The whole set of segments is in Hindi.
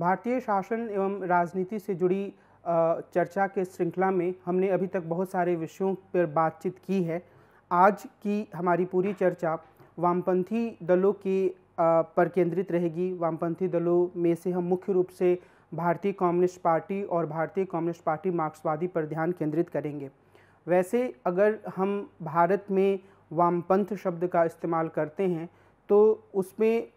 भारतीय शासन एवं राजनीति से जुड़ी चर्चा के श्रृंखला में हमने अभी तक बहुत सारे विषयों पर बातचीत की है आज की हमारी पूरी चर्चा वामपंथी दलों के पर केंद्रित रहेगी वामपंथी दलों में से हम मुख्य रूप से भारतीय कम्युनिस्ट पार्टी और भारतीय कम्युनिस्ट पार्टी मार्क्सवादी पर ध्यान केंद्रित करेंगे वैसे अगर हम भारत में वामपंथ शब्द का इस्तेमाल करते हैं तो उसमें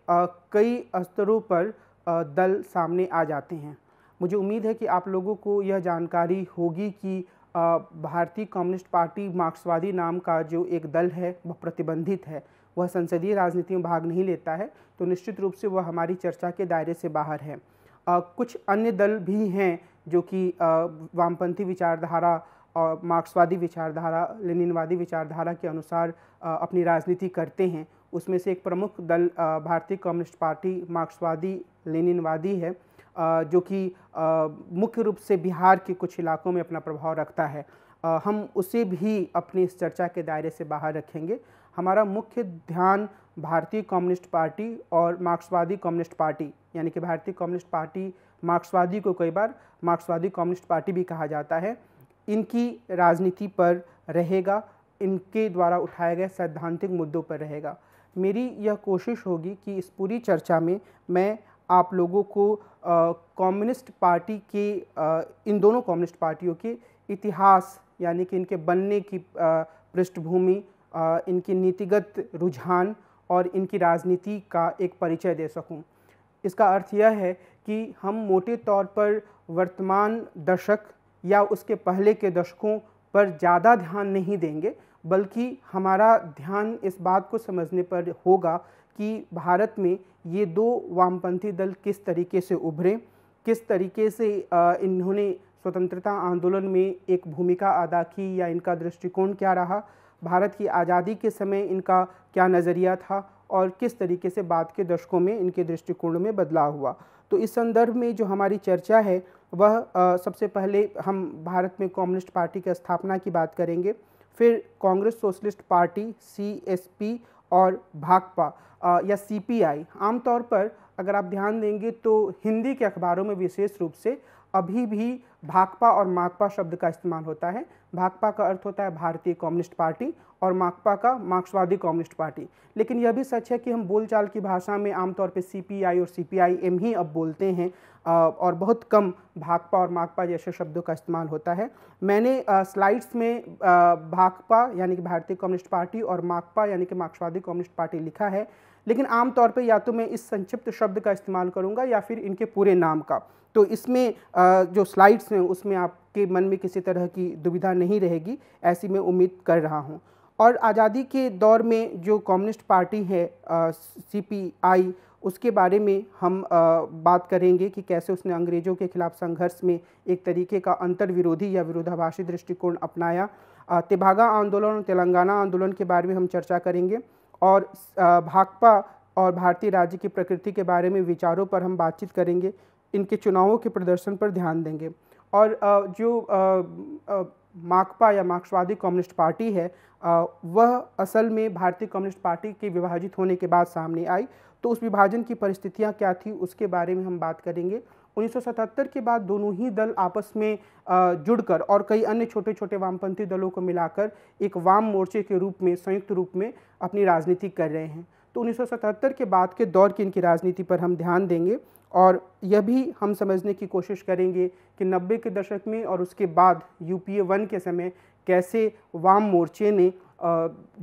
कई स्तरों पर दल सामने आ जाते हैं मुझे उम्मीद है कि आप लोगों को यह जानकारी होगी कि भारतीय कम्युनिस्ट पार्टी मार्क्सवादी नाम का जो एक दल है वह प्रतिबंधित है वह संसदीय राजनीति में भाग नहीं लेता है तो निश्चित रूप से वह हमारी चर्चा के दायरे से बाहर है आ, कुछ अन्य दल भी हैं जो कि वामपंथी विचारधारा और मार्क्सवादी विचारधारा लेनिनवादी विचारधारा के अनुसार आ, अपनी राजनीति करते हैं उसमें से एक प्रमुख दल भारतीय कम्युनिस्ट पार्टी मार्क्सवादी लेनिनवादी है जो कि मुख्य रूप से बिहार के कुछ इलाकों में अपना प्रभाव रखता है हम उसे भी अपनी इस चर्चा के दायरे से बाहर रखेंगे हमारा मुख्य ध्यान भारतीय कम्युनिस्ट पार्टी और मार्क्सवादी कम्युनिस्ट पार्टी यानी कि भारतीय कम्युनिस्ट पार्टी मार्क्सवादी को कई बार मार्क्सवादी कम्युनिस्ट पार्टी भी कहा जाता है इनकी राजनीति पर रहेगा इनके द्वारा उठाए गए सैद्धांतिक मुद्दों पर रहेगा मेरी यह कोशिश होगी कि इस पूरी चर्चा में मैं आप लोगों को कम्युनिस्ट पार्टी के इन दोनों कम्युनिस्ट पार्टियों के इतिहास यानी कि इनके बनने की पृष्ठभूमि इनके नीतिगत रुझान और इनकी राजनीति का एक परिचय दे सकूं। इसका अर्थ यह है कि हम मोटे तौर पर वर्तमान दशक या उसके पहले के दशकों पर ज़्यादा ध्यान नहीं देंगे बल्कि हमारा ध्यान इस बात को समझने पर होगा कि भारत में ये दो वामपंथी दल किस तरीके से उभरे किस तरीके से इन्होंने स्वतंत्रता आंदोलन में एक भूमिका अदा की या इनका दृष्टिकोण क्या रहा भारत की आज़ादी के समय इनका क्या नज़रिया था और किस तरीके से बाद के दशकों में इनके दृष्टिकोण में बदलाव हुआ तो इस संदर्भ में जो हमारी चर्चा है वह सबसे पहले हम भारत में कम्युनिस्ट पार्टी की स्थापना की बात करेंगे फिर कांग्रेस सोशलिस्ट पार्टी सी और भाकपा या सीपीआई आमतौर पर अगर आप ध्यान देंगे तो हिंदी के अखबारों में विशेष रूप से अभी भी भाकपा और माकपा शब्द का इस्तेमाल होता है भाकपा का अर्थ होता है भारतीय कम्युनिस्ट पार्टी और माकपा का मार्क्सवादी कम्युनिस्ट पार्टी लेकिन यह भी सच है कि हम बोलचाल की भाषा में आमतौर पर आई और एम ही अब बोलते हैं और बहुत कम भाकपा और माकपा जैसे शब्दों का इस्तेमाल होता है मैंने स्लाइड्स में भाकपा यानी कि भारतीय कम्युनिस्ट पार्टी और माकपा यानी कि मार्क्सवादी कम्युनिस्ट पार्टी लिखा है लेकिन आमतौर पर या तो मैं इस संक्षिप्त शब्द का इस्तेमाल करूँगा या फिर इनके पूरे नाम का तो इसमें जो स्लाइड्स हैं उसमें आपके मन में किसी तरह की दुविधा नहीं रहेगी ऐसी मैं उम्मीद कर रहा हूँ और आज़ादी के दौर में जो कम्युनिस्ट पार्टी है सीपीआई उसके बारे में हम आ, बात करेंगे कि कैसे उसने अंग्रेज़ों के खिलाफ संघर्ष में एक तरीके का अंतर विरोधी या विरोधाभाषी दृष्टिकोण अपनाया तिभागा आंदोलन और तेलंगाना आंदोलन के बारे में हम चर्चा करेंगे और भाकपा और भारतीय राज्य की प्रकृति के बारे में विचारों पर हम बातचीत करेंगे इनके चुनावों के प्रदर्शन पर ध्यान देंगे और जो माकपा या मार्क्सवादी कम्युनिस्ट पार्टी है वह असल में भारतीय कम्युनिस्ट पार्टी के विभाजित होने के बाद सामने आई तो उस विभाजन की परिस्थितियाँ क्या थी उसके बारे में हम बात करेंगे 1977 के बाद दोनों ही दल आपस में जुड़कर और कई अन्य छोटे छोटे वामपंथी दलों को मिलाकर एक वाम मोर्चे के रूप में संयुक्त रूप में अपनी राजनीति कर रहे हैं तो 1977 के बाद के दौर की इनकी राजनीति पर हम ध्यान देंगे और यह भी हम समझने की कोशिश करेंगे कि 90 के दशक में और उसके बाद यूपीए वन के समय कैसे वाम मोर्चे ने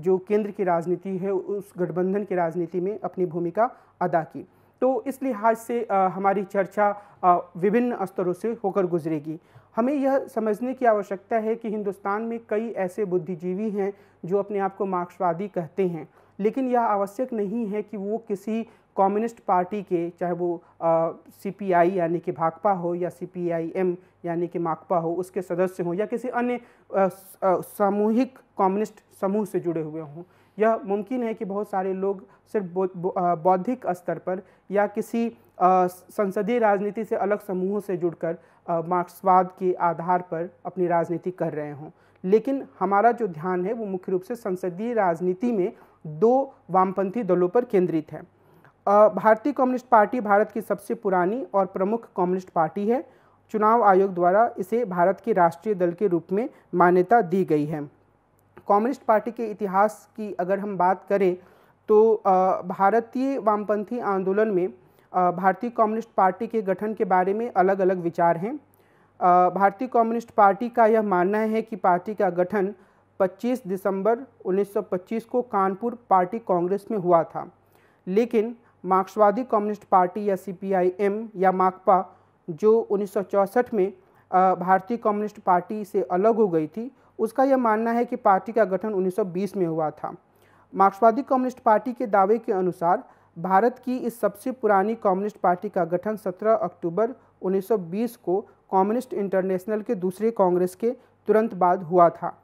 जो केंद्र की राजनीति है उस गठबंधन की राजनीति में अपनी भूमिका अदा की तो इस लिहाज से हमारी चर्चा विभिन्न स्तरों से होकर गुजरेगी हमें यह समझने की आवश्यकता है कि हिंदुस्तान में कई ऐसे बुद्धिजीवी हैं जो अपने आप को मार्क्सवादी कहते हैं लेकिन यह आवश्यक नहीं है कि वो किसी कम्युनिस्ट पार्टी के चाहे वो सी पी आई यानी कि भाकपा हो या सी पी आई एम यानी कि माकपा हो उसके सदस्य हों या किसी अन्य सामूहिक कम्युनिस्ट समूह से जुड़े हुए हों यह मुमकिन है कि बहुत सारे लोग सिर्फ बौद्धिक स्तर पर या किसी संसदीय राजनीति से अलग समूहों से जुड़कर मार्क्सवाद के आधार पर अपनी राजनीति कर रहे हों लेकिन हमारा जो ध्यान है वो मुख्य रूप से संसदीय राजनीति में दो वामपंथी दलों पर केंद्रित है भारतीय कम्युनिस्ट पार्टी भारत की सबसे पुरानी और प्रमुख कम्युनिस्ट पार्टी है चुनाव आयोग द्वारा इसे भारत के राष्ट्रीय दल के रूप में मान्यता दी गई है कम्युनिस्ट पार्टी के इतिहास की अगर हम बात करें तो भारतीय वामपंथी आंदोलन में भारतीय कम्युनिस्ट पार्टी के गठन के बारे में अलग अलग विचार हैं भारतीय कम्युनिस्ट पार्टी का यह मानना है कि पार्टी का गठन 25 दिसंबर 1925 को कानपुर पार्टी कांग्रेस में हुआ था लेकिन मार्क्सवादी कम्युनिस्ट पार्टी या सी या माकपा जो उन्नीस में भारतीय कम्युनिस्ट पार्टी से अलग हो गई थी उसका यह मानना है कि पार्टी का गठन 1920 में हुआ था मार्क्सवादी कम्युनिस्ट पार्टी के दावे के अनुसार भारत की इस सबसे पुरानी कम्युनिस्ट पार्टी का गठन 17 अक्टूबर 1920 को कम्युनिस्ट इंटरनेशनल के दूसरे कांग्रेस के तुरंत बाद हुआ था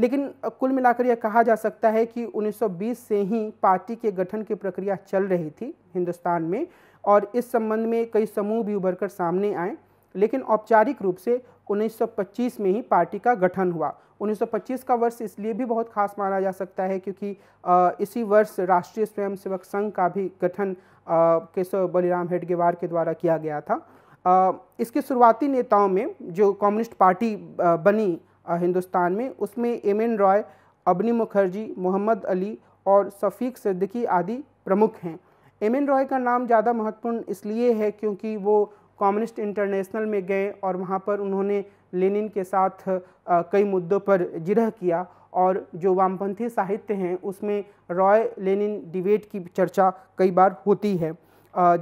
लेकिन कुल मिलाकर यह कहा जा सकता है कि 1920 से ही पार्टी के गठन की प्रक्रिया चल रही थी हिंदुस्तान में और इस संबंध में कई समूह भी उभर कर सामने आए लेकिन औपचारिक रूप से 1925 में ही पार्टी का गठन हुआ 1925 का वर्ष इसलिए भी बहुत खास माना जा सकता है क्योंकि इसी वर्ष राष्ट्रीय स्वयंसेवक संघ का भी गठन केशव बलिराम हेडगेवार के द्वारा किया गया था इसके शुरुआती नेताओं में जो कम्युनिस्ट पार्टी बनी हिंदुस्तान में उसमें एम एन रॉय अबनी मुखर्जी मोहम्मद अली और शफीक सिद्दीकी आदि प्रमुख हैं एम एन रॉय का नाम ज़्यादा महत्वपूर्ण इसलिए है क्योंकि वो कम्युनिस्ट इंटरनेशनल में गए और वहाँ पर उन्होंने लेनिन के साथ कई मुद्दों पर जिरह किया और जो वामपंथी साहित्य हैं उसमें रॉय लेनिन डिबेट की चर्चा कई बार होती है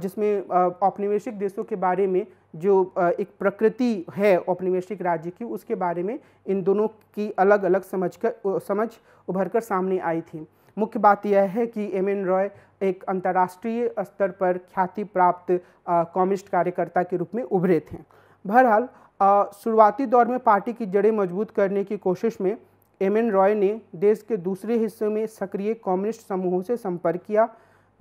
जिसमें औपनिवेशिक देशों के बारे में जो एक प्रकृति है औपनिवेशिक राज्य की उसके बारे में इन दोनों की अलग अलग समझ कर समझ उभर कर सामने आई थी मुख्य बात यह है कि एम एन रॉय एक अंतर्राष्ट्रीय स्तर पर ख्याति प्राप्त कॉम्युनिस्ट कार्यकर्ता के रूप में उभरे थे बहरहाल शुरुआती दौर में पार्टी की जड़ें मजबूत करने की कोशिश में एम एन रॉय ने देश के दूसरे हिस्सों में सक्रिय कम्युनिस्ट समूहों से संपर्क किया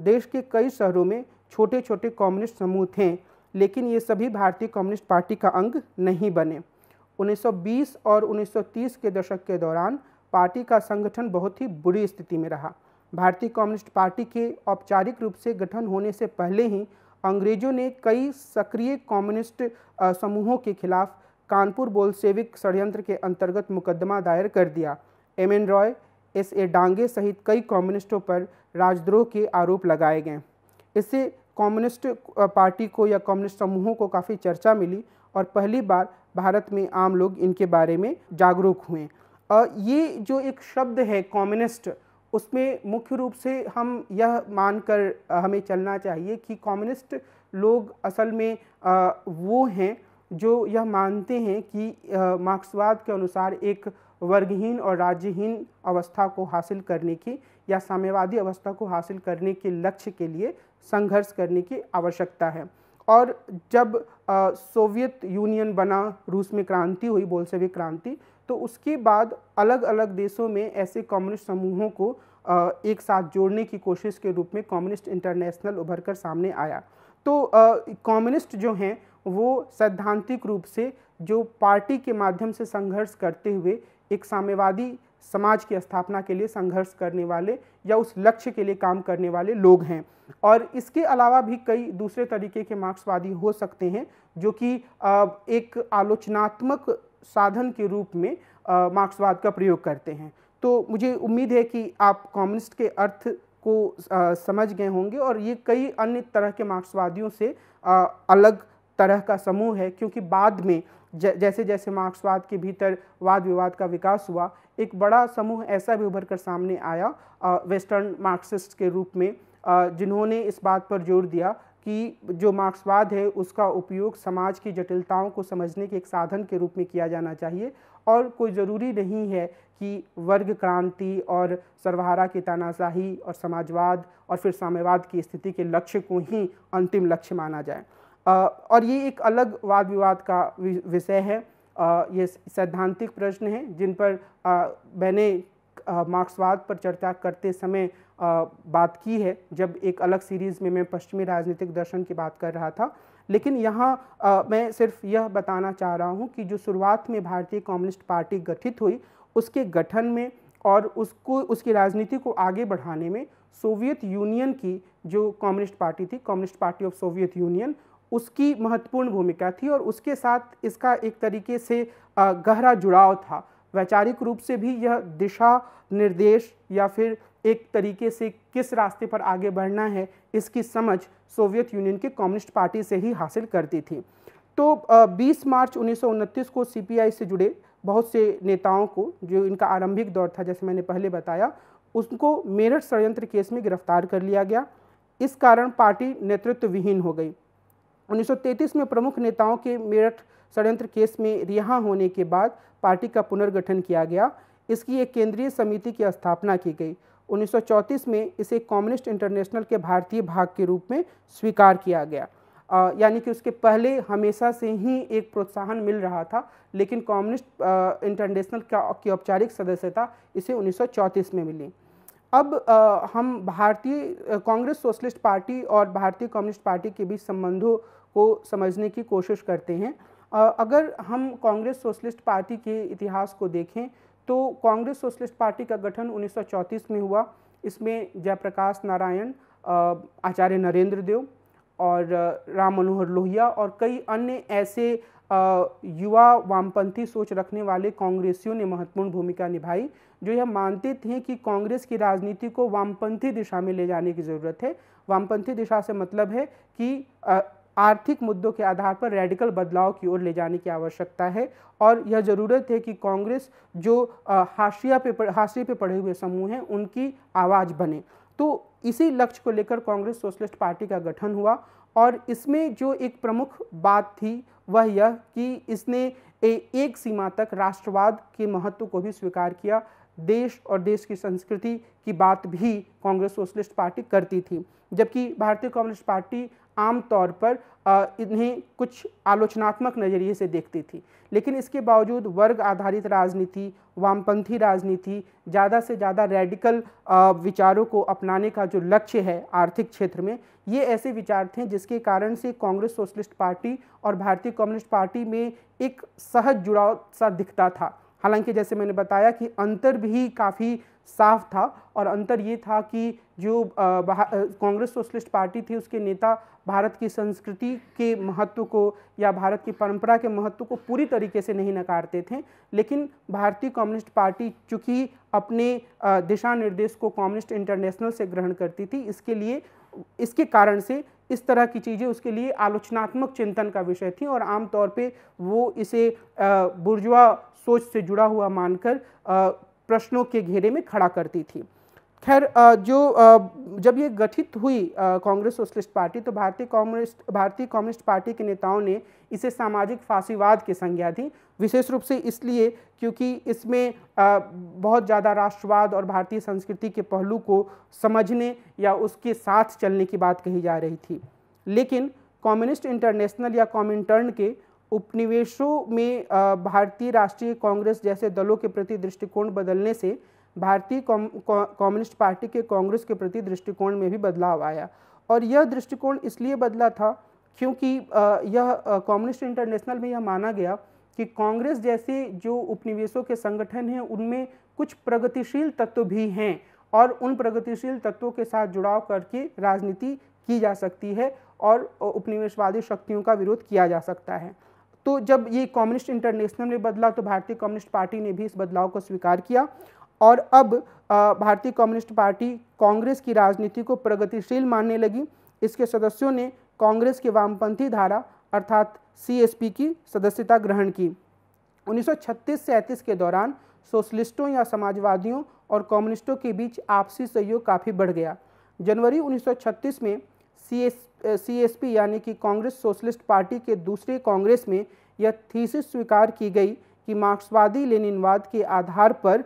देश के कई शहरों में छोटे छोटे कम्युनिस्ट समूह थे लेकिन ये सभी भारतीय कम्युनिस्ट पार्टी का अंग नहीं बने 1920 और 1930 के दशक के दौरान पार्टी का संगठन बहुत ही बुरी स्थिति में रहा भारतीय कम्युनिस्ट पार्टी के औपचारिक रूप से गठन होने से पहले ही अंग्रेजों ने कई सक्रिय कम्युनिस्ट समूहों के खिलाफ कानपुर बोलसेविक षडयंत्र के अंतर्गत मुकदमा दायर कर दिया M N Roy S A Dange सहित कई कम्युनिस्टों पर राजद्रोह के आरोप लगाए गए इससे कम्युनिस्ट पार्टी को या कम्युनिस्ट समूहों को काफ़ी चर्चा मिली और पहली बार भारत में आम लोग इनके बारे में जागरूक हुए ये जो एक शब्द है कॉम्युनिस्ट उसमें मुख्य रूप से हम यह मानकर हमें चलना चाहिए कि कॉम्युनिस्ट लोग असल में वो हैं जो यह मानते हैं कि मार्क्सवाद के अनुसार एक वर्गहीन और राज्यहीन अवस्था को हासिल करने की या साम्यवादी अवस्था को हासिल करने के लक्ष्य के लिए संघर्ष करने की आवश्यकता है और जब सोवियत यूनियन बना रूस में क्रांति हुई बोल्सेविक क्रांति तो उसके बाद अलग अलग देशों में ऐसे कम्युनिस्ट समूहों को एक साथ जोड़ने की कोशिश के रूप में कम्युनिस्ट इंटरनेशनल उभर कर सामने आया तो कम्युनिस्ट जो हैं वो सैद्धांतिक रूप से जो पार्टी के माध्यम से संघर्ष करते हुए एक साम्यवादी समाज की स्थापना के लिए संघर्ष करने वाले या उस लक्ष्य के लिए काम करने वाले लोग हैं और इसके अलावा भी कई दूसरे तरीके के मार्क्सवादी हो सकते हैं जो कि एक आलोचनात्मक साधन के रूप में मार्क्सवाद का प्रयोग करते हैं तो मुझे उम्मीद है कि आप कॉम्युनिस्ट के अर्थ को आ, समझ गए होंगे और ये कई अन्य तरह के मार्क्सवादियों से आ, अलग तरह का समूह है क्योंकि बाद में ज, जैसे जैसे मार्क्सवाद के भीतर वाद विवाद का विकास हुआ एक बड़ा समूह ऐसा भी उभर कर सामने आया वेस्टर्न मार्क्सिस्ट के रूप में जिन्होंने इस बात पर जोर दिया कि जो मार्क्सवाद है उसका उपयोग समाज की जटिलताओं को समझने के एक साधन के रूप में किया जाना चाहिए और कोई ज़रूरी नहीं है कि वर्ग क्रांति और सर्वहारा की तानाशाही और समाजवाद और फिर साम्यवाद की स्थिति के लक्ष्य को ही अंतिम लक्ष्य माना जाए और ये एक अलग वाद विवाद का विषय है ये सैद्धांतिक प्रश्न है जिन पर मैंने मार्क्सवाद पर चर्चा करते समय बात की है जब एक अलग सीरीज़ में मैं पश्चिमी राजनीतिक दर्शन की बात कर रहा था लेकिन यहाँ मैं सिर्फ यह बताना चाह रहा हूँ कि जो शुरुआत में भारतीय कम्युनिस्ट पार्टी गठित हुई उसके गठन में और उसको उसकी राजनीति को आगे बढ़ाने में सोवियत यूनियन की जो कम्युनिस्ट पार्टी थी communist party of Soviet Union उसकी महत्वपूर्ण भूमिका थी और उसके साथ इसका एक तरीके से गहरा जुड़ाव था वैचारिक रूप से भी यह दिशा निर्देश या फिर एक तरीके से किस रास्ते पर आगे बढ़ना है इसकी समझ सोवियत यूनियन के कम्युनिस्ट पार्टी से ही हासिल करती थी तो 20 मार्च उन्नीस को सीपीआई से जुड़े बहुत से नेताओं को जो इनका आरंभिक दौर था जैसे मैंने पहले बताया उसको मेरठ षडयंत्र केस में गिरफ्तार कर लिया गया इस कारण पार्टी नेतृत्व विहीन हो गई 1933 में प्रमुख नेताओं के मेरठ षडयंत्र केस में रिहा होने के बाद पार्टी का पुनर्गठन किया गया इसकी एक केंद्रीय समिति की स्थापना की गई 1934 में इसे कम्युनिस्ट इंटरनेशनल के भारतीय भाग के रूप में स्वीकार किया गया यानी कि उसके पहले हमेशा से ही एक प्रोत्साहन मिल रहा था लेकिन कम्युनिस्ट इंटरनेशनल का की औपचारिक सदस्यता इसे 1934 में मिली अब आ, हम भारतीय कांग्रेस सोशलिस्ट पार्टी और भारतीय कम्युनिस्ट पार्टी के बीच संबंधों को समझने की कोशिश करते हैं आ, अगर हम कांग्रेस सोशलिस्ट पार्टी के इतिहास को देखें तो कांग्रेस सोशलिस्ट पार्टी का गठन उन्नीस में हुआ इसमें जयप्रकाश नारायण आचार्य नरेंद्र देव और राम मनोहर लोहिया और कई अन्य ऐसे युवा वामपंथी सोच रखने वाले कांग्रेसियों ने महत्वपूर्ण भूमिका निभाई जो यह मानते थे कि कांग्रेस की राजनीति को वामपंथी दिशा में ले जाने की ज़रूरत है वामपंथी दिशा से मतलब है कि आर्थिक मुद्दों के आधार पर रेडिकल बदलाव की ओर ले जाने की आवश्यकता है और यह ज़रूरत है कि कांग्रेस जो हाशिया पे हाशिए पे पड़े हुए समूह हैं उनकी आवाज़ बने तो इसी लक्ष्य को लेकर कांग्रेस सोशलिस्ट पार्टी का गठन हुआ और इसमें जो एक प्रमुख बात थी वह यह कि इसने एक सीमा तक राष्ट्रवाद के महत्व को भी स्वीकार किया देश और देश की संस्कृति की बात भी कांग्रेस सोशलिस्ट पार्टी करती थी जबकि भारतीय कम्युनिस्ट पार्टी आमतौर पर इन्हें कुछ आलोचनात्मक नज़रिए से देखती थी लेकिन इसके बावजूद वर्ग आधारित राजनीति वामपंथी राजनीति ज़्यादा से ज़्यादा रेडिकल विचारों को अपनाने का जो लक्ष्य है आर्थिक क्षेत्र में ये ऐसे विचार थे जिसके कारण से कांग्रेस सोशलिस्ट पार्टी और भारतीय कम्युनिस्ट पार्टी में एक सहज जुड़ाव सा दिखता था हालांकि जैसे मैंने बताया कि अंतर भी काफ़ी साफ था और अंतर ये था कि जो कांग्रेस सोशलिस्ट पार्टी थी उसके नेता भारत की संस्कृति के महत्व को या भारत की परंपरा के महत्व को पूरी तरीके से नहीं नकारते थे लेकिन भारतीय कम्युनिस्ट पार्टी चूँकि अपने दिशा निर्देश को कम्युनिस्ट इंटरनेशनल से ग्रहण करती थी इसके लिए इसके कारण से इस तरह की चीज़ें उसके लिए आलोचनात्मक चिंतन का विषय थी और आमतौर पे वो इसे बुर्जुआ सोच से जुड़ा हुआ मानकर प्रश्नों के घेरे में खड़ा करती थी खैर जो जब ये गठित हुई कांग्रेस सोशलिस्ट पार्टी तो भारतीय कम्युनिस्ट भारतीय कम्युनिस्ट पार्टी के नेताओं ने इसे सामाजिक फांसीवाद की संज्ञा दी विशेष रूप से इसलिए क्योंकि इसमें बहुत ज़्यादा राष्ट्रवाद और भारतीय संस्कृति के पहलू को समझने या उसके साथ चलने की बात कही जा रही थी लेकिन कम्युनिस्ट इंटरनेशनल या कॉमिंटर्न के उपनिवेशों में भारतीय राष्ट्रीय कांग्रेस जैसे दलों के प्रति दृष्टिकोण बदलने से भारतीय कम्युनिस्ट पार्टी के कांग्रेस के प्रति दृष्टिकोण में भी बदलाव आया और यह दृष्टिकोण इसलिए बदला था क्योंकि यह कम्युनिस्ट इंटरनेशनल में यह माना गया कि कांग्रेस जैसे जो उपनिवेशों के संगठन हैं उनमें कुछ प्रगतिशील तत्व भी हैं और उन प्रगतिशील तत्वों के साथ जुड़ाव करके राजनीति की जा सकती है और उपनिवेशवादी शक्तियों का विरोध किया जा सकता है तो जब ये कम्युनिस्ट इंटरनेशनल ने बदला तो भारतीय कम्युनिस्ट पार्टी ने भी इस बदलाव को स्वीकार किया और अब भारतीय कम्युनिस्ट पार्टी कांग्रेस की राजनीति को प्रगतिशील मानने लगी इसके सदस्यों ने कांग्रेस की वामपंथी धारा अर्थात सीएसपी की सदस्यता ग्रहण की 1936-37 के दौरान सोशलिस्टों या समाजवादियों और कम्युनिस्टों के बीच आपसी सहयोग काफ़ी बढ़ गया जनवरी 1936 में सी एस सीएसपी यानी कि कांग्रेस सोशलिस्ट पार्टी के दूसरे कांग्रेस में यह थीसिस स्वीकार की गई कि मार्क्सवादी लेनिनवाद के आधार पर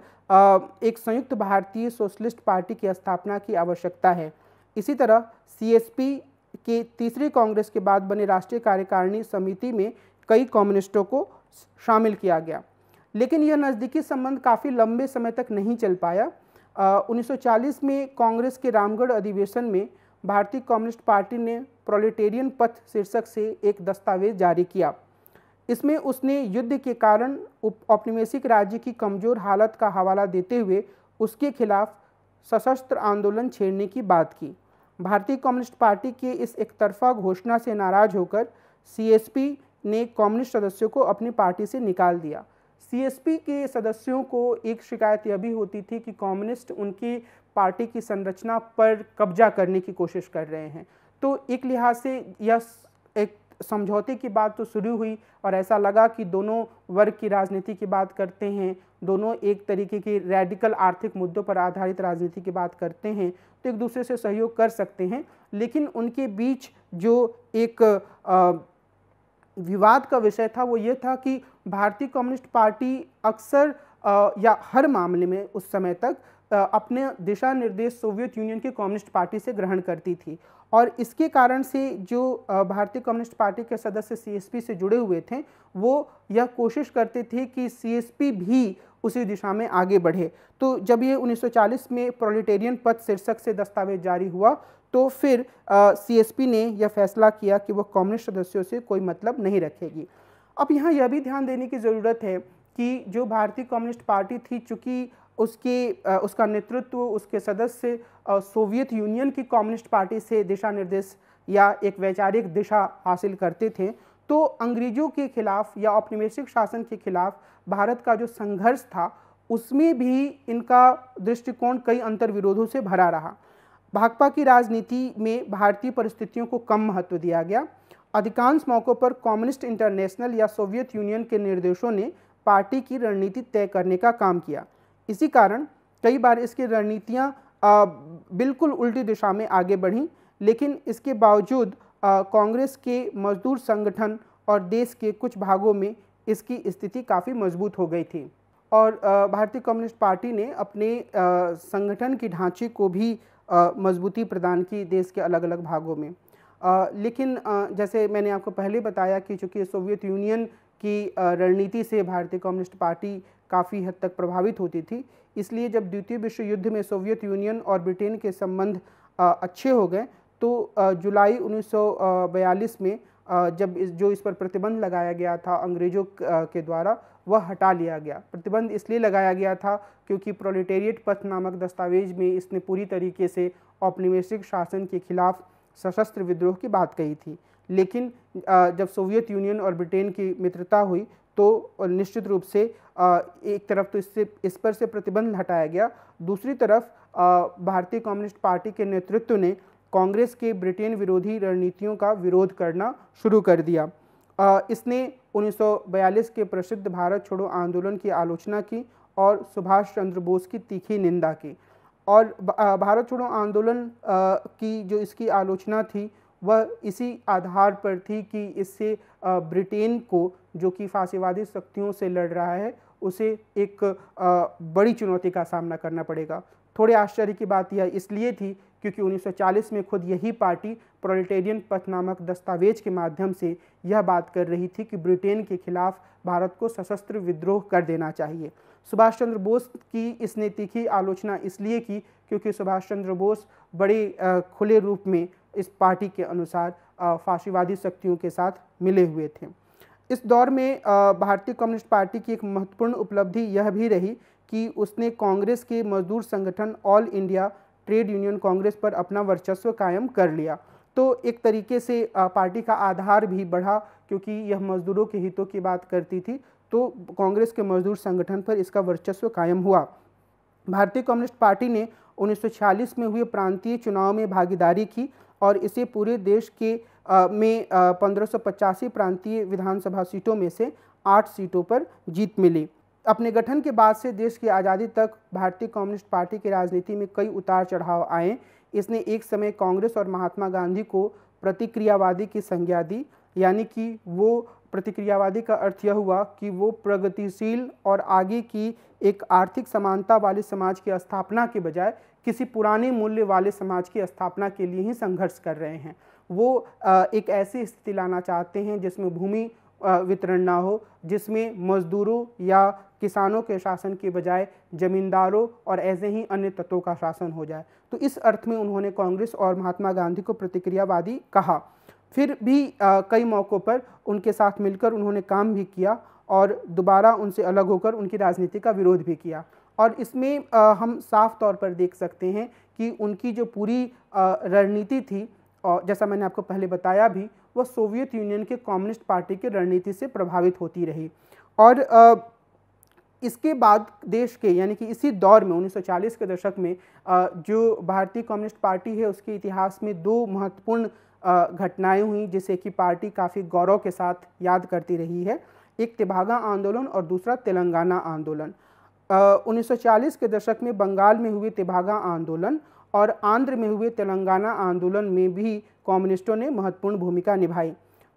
एक संयुक्त भारतीय सोशलिस्ट पार्टी की स्थापना की आवश्यकता है इसी तरह सीएसपी के तीसरे कांग्रेस के बाद बने राष्ट्रीय कार्यकारिणी समिति में कई कम्युनिस्टों को शामिल किया गया लेकिन यह नज़दीकी संबंध काफ़ी लंबे समय तक नहीं चल पाया उन्नीस में कांग्रेस के रामगढ़ अधिवेशन में भारतीय कम्युनिस्ट पार्टी ने प्रोलेटेरियन पथ शीर्षक से एक दस्तावेज जारी किया इसमें उसने युद्ध के कारण औपनिवेशिक राज्य की कमजोर हालत का हवाला देते हुए उसके खिलाफ सशस्त्र आंदोलन छेड़ने की बात की भारतीय कम्युनिस्ट पार्टी के इस एकतरफा घोषणा से नाराज होकर सीएसपी ने कम्युनिस्ट सदस्यों को अपनी पार्टी से निकाल दिया सीएसपी के सदस्यों को एक शिकायत यह भी होती थी कि कम्युनिस्ट उनकी पार्टी की संरचना पर कब्जा करने की कोशिश कर रहे हैं तो एक लिहाज से यह एक समझौते की बात तो शुरू हुई और ऐसा लगा कि दोनों वर्ग की राजनीति की बात करते हैं दोनों एक तरीके की रेडिकल आर्थिक मुद्दों पर आधारित राजनीति की बात करते हैं तो एक दूसरे से सहयोग कर सकते हैं लेकिन उनके बीच जो एक आ, विवाद का विषय था वो ये था कि भारतीय कम्युनिस्ट पार्टी अक्सर या हर मामले में उस समय तक अपने दिशा निर्देश सोवियत यूनियन की कम्युनिस्ट पार्टी से ग्रहण करती थी और इसके कारण से जो भारतीय कम्युनिस्ट पार्टी के सदस्य सीएसपी से जुड़े हुए थे वो यह कोशिश करते थे कि सीएसपी भी उसी दिशा में आगे बढ़े तो जब ये 1940 में प्रोलिटेरियन पद शीर्षक से दस्तावेज जारी हुआ तो फिर सीएसपी ने यह फैसला किया कि वह कम्युनिस्ट सदस्यों से कोई मतलब नहीं रखेगी अब यहाँ यह भी ध्यान देने की ज़रूरत है कि जो भारतीय कम्युनिस्ट पार्टी थी चूँकि उसकी उसका नेतृत्व उसके सदस्य सोवियत यूनियन की कम्युनिस्ट पार्टी से दिशा निर्देश या एक वैचारिक दिशा हासिल करते थे तो अंग्रेज़ों के खिलाफ या औपनिवेशिक शासन के खिलाफ भारत का जो संघर्ष था उसमें भी इनका दृष्टिकोण कई अंतर विरोधों से भरा रहा भाकपा की राजनीति में भारतीय परिस्थितियों को कम महत्व दिया गया अधिकांश मौक़ों पर कम्युनिस्ट इंटरनेशनल या सोवियत यूनियन के निर्देशों ने पार्टी की रणनीति तय करने का काम किया इसी कारण कई बार इसकी रणनीतियाँ बिल्कुल उल्टी दिशा में आगे बढ़ीं लेकिन इसके बावजूद कांग्रेस के मजदूर संगठन और देश के कुछ भागों में इसकी स्थिति काफ़ी मजबूत हो गई थी और भारतीय कम्युनिस्ट पार्टी ने अपने संगठन के ढांचे को भी मजबूती प्रदान की देश के अलग अलग भागों में लेकिन जैसे मैंने आपको पहले बताया कि चूँकि सोवियत यूनियन की रणनीति से भारतीय कम्युनिस्ट पार्टी काफ़ी हद तक प्रभावित होती थी इसलिए जब द्वितीय विश्व युद्ध में सोवियत यूनियन और ब्रिटेन के संबंध अच्छे हो गए तो जुलाई 1942 में जब जो इस पर प्रतिबंध लगाया गया था अंग्रेज़ों के द्वारा वह हटा लिया गया प्रतिबंध इसलिए लगाया गया था क्योंकि प्रोलिटेरिएट पथ नामक दस्तावेज में इसने पूरी तरीके से औपनिवेशिक शासन के खिलाफ सशस्त्र विद्रोह की बात कही थी लेकिन जब सोवियत यूनियन और ब्रिटेन की मित्रता हुई तो निश्चित रूप से एक तरफ तो इससे इस पर से प्रतिबंध हटाया गया दूसरी तरफ भारतीय कम्युनिस्ट पार्टी के नेतृत्व ने कांग्रेस के ब्रिटेन विरोधी रणनीतियों का विरोध करना शुरू कर दिया इसने 1942 के प्रसिद्ध भारत छोड़ो आंदोलन की आलोचना की और सुभाष चंद्र बोस की तीखी निंदा की और भारत छोड़ो आंदोलन की जो इसकी आलोचना थी वह इसी आधार पर थी कि इससे ब्रिटेन को जो कि फांसीवादी शक्तियों से लड़ रहा है उसे एक बड़ी चुनौती का सामना करना पड़ेगा थोड़े आश्चर्य की बात यह इसलिए थी क्योंकि 1940 में खुद यही पार्टी प्रोलिटेरियन पथ नामक दस्तावेज के माध्यम से यह बात कर रही थी कि ब्रिटेन के खिलाफ भारत को सशस्त्र विद्रोह कर देना चाहिए सुभाष चंद्र बोस की इसने की आलोचना इसलिए की क्योंकि सुभाष चंद्र बोस बड़े खुले रूप में इस पार्टी के अनुसार फाशीवादी शक्तियों के साथ मिले हुए थे इस दौर में भारतीय कम्युनिस्ट पार्टी की एक महत्वपूर्ण उपलब्धि यह भी रही कि उसने कांग्रेस के मजदूर संगठन All India Trade Union Congress पर अपना वर्चस्व कायम कर लिया तो एक तरीके से पार्टी का आधार भी बढ़ा क्योंकि यह मजदूरों के हितों की बात करती थी तो कांग्रेस के मजदूर संगठन पर इसका वर्चस्व कायम हुआ भारतीय कम्युनिस्ट पार्टी ने 1946 में हुए प्रांतीय चुनाव में भागीदारी की और इसे पूरे देश के आ, में पंद्रह प्रांतीय विधानसभा सीटों में से आठ सीटों पर जीत मिली अपने गठन के बाद से देश की आज़ादी तक भारतीय कम्युनिस्ट पार्टी की राजनीति में कई उतार चढ़ाव आए इसने एक समय कांग्रेस और महात्मा गांधी को प्रतिक्रियावादी की संज्ञा दी यानी कि वो प्रतिक्रियावादी का अर्थ यह हुआ कि वो प्रगतिशील और आगे की एक आर्थिक समानता वाले समाज की स्थापना के बजाय किसी पुराने मूल्य वाले समाज की स्थापना के लिए ही संघर्ष कर रहे हैं वो एक ऐसी स्थिति लाना चाहते हैं जिसमें भूमि वितरण ना हो जिसमें मजदूरों या किसानों के शासन के बजाय जमींदारों और ऐसे ही अन्य तत्वों का शासन हो जाए तो इस अर्थ में उन्होंने कांग्रेस और महात्मा गांधी को प्रतिक्रियावादी कहा फिर भी आ, कई मौक़ों पर उनके साथ मिलकर उन्होंने काम भी किया और दोबारा उनसे अलग होकर उनकी राजनीति का विरोध भी किया और इसमें हम साफ तौर पर देख सकते हैं कि उनकी जो पूरी रणनीति थी और जैसा मैंने आपको पहले बताया भी वो सोवियत यूनियन के कम्युनिस्ट पार्टी की रणनीति से प्रभावित होती रही और इसके बाद देश के यानी कि इसी दौर में 1940 के दशक में जो भारतीय कम्युनिस्ट पार्टी है उसके इतिहास में दो महत्वपूर्ण घटनाएं हुई जिसे कि पार्टी काफ़ी गौरव के साथ याद करती रही है एक तिभागा आंदोलन और दूसरा तेलंगाना आंदोलन 1940 के दशक में बंगाल में हुए तिभागा आंदोलन और आंध्र में हुए तेलंगाना आंदोलन में भी कम्युनिस्टों ने महत्वपूर्ण भूमिका निभाई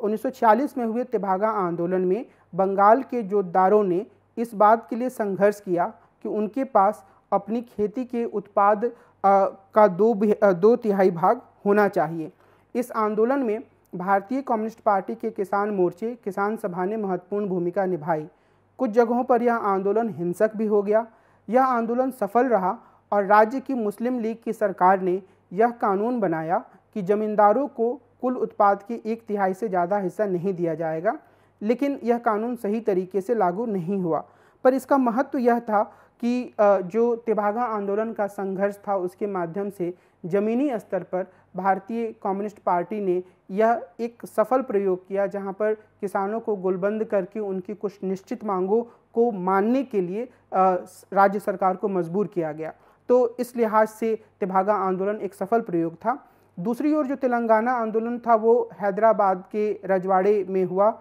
1940 में हुए तिभागा आंदोलन में बंगाल के जोतदारों ने इस बात के लिए संघर्ष किया कि उनके पास अपनी खेती के उत्पाद का दो दो तिहाई भाग होना चाहिए इस आंदोलन में भारतीय कम्युनिस्ट पार्टी के किसान मोर्चे किसान सभा ने महत्वपूर्ण भूमिका निभाई कुछ जगहों पर यह आंदोलन हिंसक भी हो गया यह आंदोलन सफल रहा और राज्य की मुस्लिम लीग की सरकार ने यह कानून बनाया कि ज़मींदारों को कुल उत्पाद की एक तिहाई से ज़्यादा हिस्सा नहीं दिया जाएगा लेकिन यह कानून सही तरीके से लागू नहीं हुआ पर इसका महत्व तो यह था कि जो तिभागा आंदोलन का संघर्ष था उसके माध्यम से ज़मीनी स्तर पर भारतीय कम्युनिस्ट पार्टी ने यह एक सफल प्रयोग किया जहां पर किसानों को गुलबंद करके उनकी कुछ निश्चित मांगों को मानने के लिए राज्य सरकार को मजबूर किया गया तो इस लिहाज से तिभागा आंदोलन एक सफल प्रयोग था दूसरी ओर जो तेलंगाना आंदोलन था वो हैदराबाद के रजवाड़े में हुआ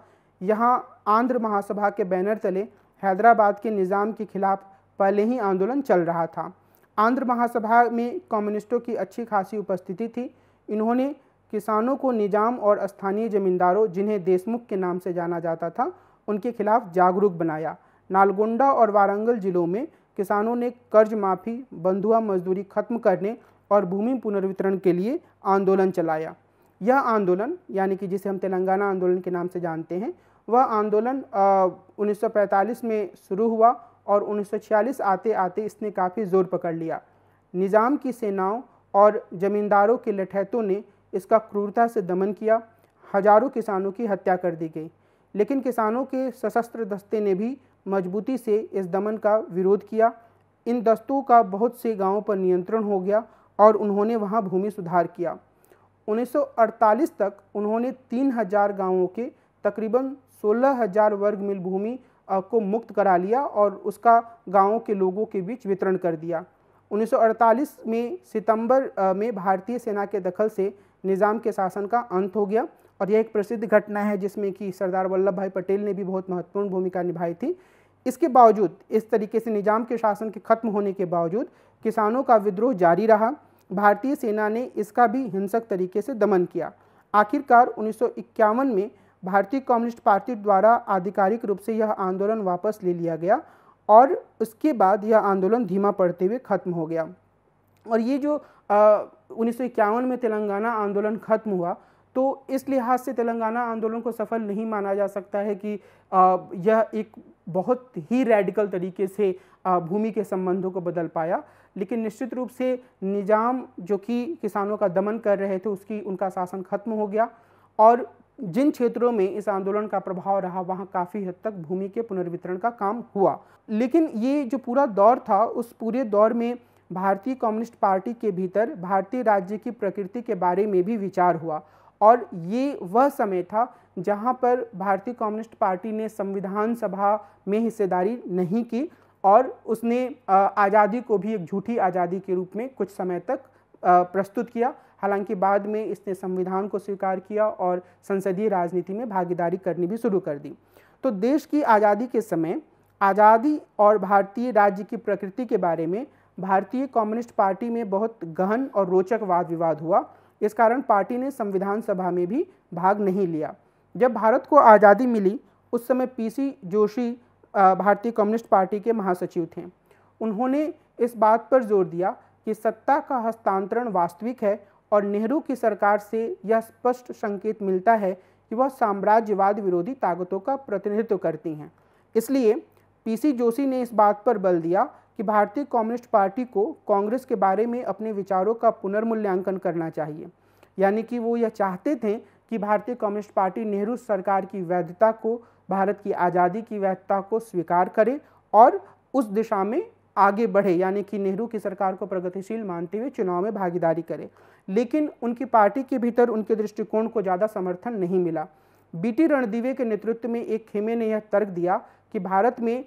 यहाँ आंध्र महासभा के बैनर तले हैदराबाद के निज़ाम के खिलाफ पहले ही आंदोलन चल रहा था आंध्र महासभा में कम्युनिस्टों की अच्छी खासी उपस्थिति थी इन्होंने किसानों को निजाम और स्थानीय जमींदारों जिन्हें देशमुख के नाम से जाना जाता था उनके खिलाफ जागरूक बनाया नालगोंडा और वारंगल जिलों में किसानों ने कर्ज माफ़ी बंधुआ मजदूरी खत्म करने और भूमि पुनर्वितरण के लिए आंदोलन चलाया यह आंदोलन यानी कि जिसे हम तेलंगाना आंदोलन के नाम से जानते हैं वह आंदोलन उन्नीस में शुरू हुआ और 1946 आते आते इसने काफ़ी जोर पकड़ लिया निज़ाम की सेनाओं और ज़मींदारों के लठैतों ने इसका क्रूरता से दमन किया हजारों किसानों की हत्या कर दी गई लेकिन किसानों के सशस्त्र दस्ते ने भी मजबूती से इस दमन का विरोध किया इन दस्तों का बहुत से गांवों पर नियंत्रण हो गया और उन्होंने वहां भूमि सुधार किया 1948 तक उन्होंने 3000 गांवों के तकरीबन 16000 वर्ग मील भूमि को मुक्त करा लिया और उसका गाँव के लोगों के बीच वितरण कर दिया 1948 में सितंबर में भारतीय सेना के दखल से निज़ाम के शासन का अंत हो गया और यह एक प्रसिद्ध घटना है जिसमें कि सरदार वल्लभ भाई पटेल ने भी बहुत महत्वपूर्ण भूमिका निभाई थी इसके बावजूद इस तरीके से निज़ाम के शासन के खत्म होने के बावजूद किसानों का विद्रोह जारी रहा भारतीय सेना ने इसका भी हिंसक तरीके से दमन किया आखिरकार उन्नीस में भारतीय कम्युनिस्ट पार्टी द्वारा आधिकारिक रूप से यह आंदोलन वापस ले लिया गया और उसके बाद यह आंदोलन धीमा पड़ते हुए खत्म हो गया और ये जो उन्नीस में तेलंगाना आंदोलन खत्म हुआ तो इस लिहाज से तेलंगाना आंदोलन को सफल नहीं माना जा सकता है कि आ, यह एक बहुत ही रेडिकल तरीके से भूमि के संबंधों को बदल पाया लेकिन निश्चित रूप से निजाम जो कि किसानों का दमन कर रहे थे उसकी उनका शासन खत्म हो गया और जिन क्षेत्रों में इस आंदोलन का प्रभाव रहा वहाँ काफ़ी हद तक भूमि के पुनर्वितरण का काम हुआ लेकिन ये जो पूरा दौर था उस पूरे दौर में भारतीय कम्युनिस्ट पार्टी के भीतर भारतीय राज्य की प्रकृति के बारे में भी विचार हुआ और ये वह समय था जहाँ पर भारतीय कम्युनिस्ट पार्टी ने संविधान सभा में हिस्सेदारी नहीं की और उसने आज़ादी को भी एक झूठी आज़ादी के रूप में कुछ समय तक प्रस्तुत किया हालांकि बाद में इसने संविधान को स्वीकार किया और संसदीय राजनीति में भागीदारी करनी भी शुरू कर दी तो देश की आज़ादी के समय आज़ादी और भारतीय राज्य की प्रकृति के बारे में भारतीय कम्युनिस्ट पार्टी में बहुत गहन और रोचक वाद विवाद हुआ इस कारण पार्टी ने संविधान सभा में भी भाग नहीं लिया जब भारत को आज़ादी मिली उस समय पीसी जोशी भारतीय कम्युनिस्ट पार्टी के महासचिव थे उन्होंने इस बात पर जोर दिया कि सत्ता का हस्तांतरण वास्तविक है और नेहरू की सरकार से यह स्पष्ट संकेत मिलता है कि वह साम्राज्यवाद विरोधी ताकतों का प्रतिनिधित्व करती हैं इसलिए पीसी जोशी ने इस बात पर बल दिया कि भारतीय कम्युनिस्ट पार्टी को कांग्रेस के बारे में अपने विचारों का पुनर्मूल्यांकन करना चाहिए यानी कि वो यह चाहते थे कि भारतीय कम्युनिस्ट पार्टी नेहरू सरकार की वैधता को भारत की आज़ादी की वैधता को स्वीकार करे और उस दिशा में आगे बढ़े यानी कि नेहरू की सरकार को प्रगतिशील मानते हुए चुनाव में भागीदारी करे लेकिन उनकी पार्टी के भीतर उनके दृष्टिकोण को ज़्यादा समर्थन नहीं मिला बीटी रणदीवे के नेतृत्व में एक खेमे ने यह तर्क दिया कि भारत में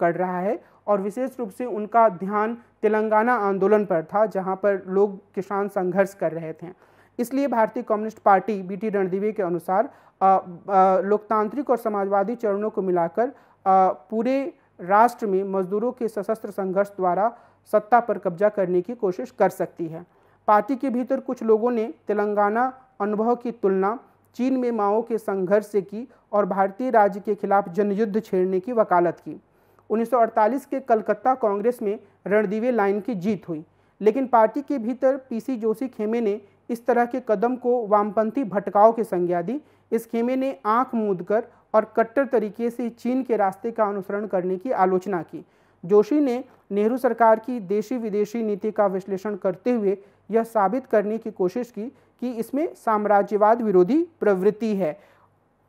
कर रहा है और विशेष रूप से उनका ध्यान तेलंगाना आंदोलन पर था जहां पर लोग किसान संघर्ष कर रहे थे इसलिए भारतीय कम्युनिस्ट पार्टी बीटी रणदीवे के अनुसार लोकतांत्रिक और समाजवादी चरणों को मिलाकर पूरे राष्ट्र में मजदूरों के सशस्त्र संघर्ष द्वारा सत्ता पर कब्जा करने की कोशिश कर सकती है पार्टी के भीतर कुछ लोगों ने तेलंगाना अनुभव की तुलना चीन में माओ के संघर्ष से की और भारतीय राज्य के खिलाफ जनयुद्ध छेड़ने की वकालत की 1948 के कलकत्ता कांग्रेस में रणदीवे लाइन की जीत हुई लेकिन पार्टी के भीतर पीसी जोशी खेमे ने इस तरह के कदम को वामपंथी भटकाव की संज्ञा दी इस खेमे ने आंख मूंद कर और कट्टर तरीके से चीन के रास्ते का अनुसरण करने की आलोचना की जोशी ने नेहरू सरकार की देशी विदेशी नीति का विश्लेषण करते हुए यह साबित करने की कोशिश की कि इसमें साम्राज्यवाद विरोधी प्रवृत्ति है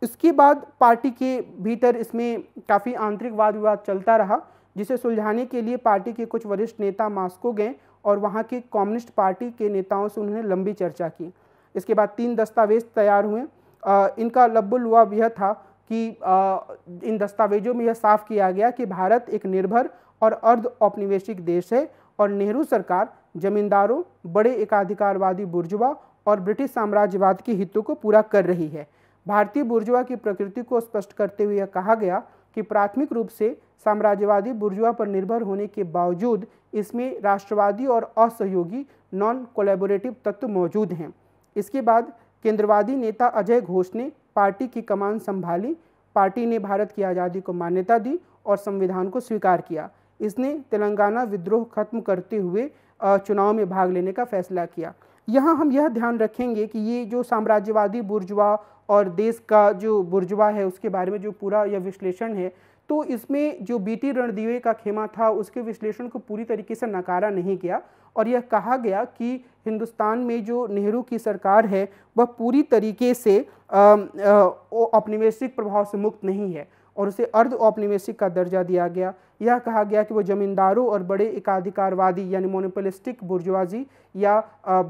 इसके बाद पार्टी के भीतर इसमें काफ़ी आंतरिक वाद विवाद चलता रहा जिसे सुलझाने के लिए पार्टी के कुछ वरिष्ठ नेता मास्को गए और वहाँ के कम्युनिस्ट पार्टी के नेताओं से उन्होंने लंबी चर्चा की इसके बाद तीन दस्तावेज तैयार हुए आ, इनका लब्बुल यह था कि आ, इन दस्तावेजों में यह साफ किया गया कि भारत एक निर्भर और अर्ध औपनिवेशिक देश है और नेहरू सरकार जमींदारों बड़े एकाधिकारवादी बुर्जुआ और ब्रिटिश साम्राज्यवाद के हितों को पूरा कर रही है भारतीय बुर्जुआ की प्रकृति को स्पष्ट करते हुए कहा गया कि प्राथमिक रूप से साम्राज्यवादी बुर्जुआ पर निर्भर होने के बावजूद इसमें राष्ट्रवादी और असहयोगी नॉन कोलेबोरेटिव तत्व मौजूद हैं इसके बाद केंद्रवादी नेता अजय घोष ने पार्टी की कमान संभाली पार्टी ने भारत की आज़ादी को मान्यता दी और संविधान को स्वीकार किया इसने तेलंगाना विद्रोह खत्म करते हुए चुनाव में भाग लेने का फैसला किया यहाँ हम यह ध्यान रखेंगे कि ये जो साम्राज्यवादी बुर्जुआ और देश का जो बुर्जुआ है उसके बारे में जो पूरा यह विश्लेषण है तो इसमें जो बीटी रणदीवे का खेमा था उसके विश्लेषण को पूरी तरीके से नकारा नहीं गया और यह कहा गया कि हिंदुस्तान में जो नेहरू की सरकार है वह पूरी तरीके से औपनिवेशिक प्रभाव से मुक्त नहीं है और उसे अर्ध औपनिवेशिक का दर्जा दिया गया यह कहा गया कि वो ज़मींदारों और बड़े एकाधिकारवादी यानी मोनोपोलिस्टिक बुर्जवाजी या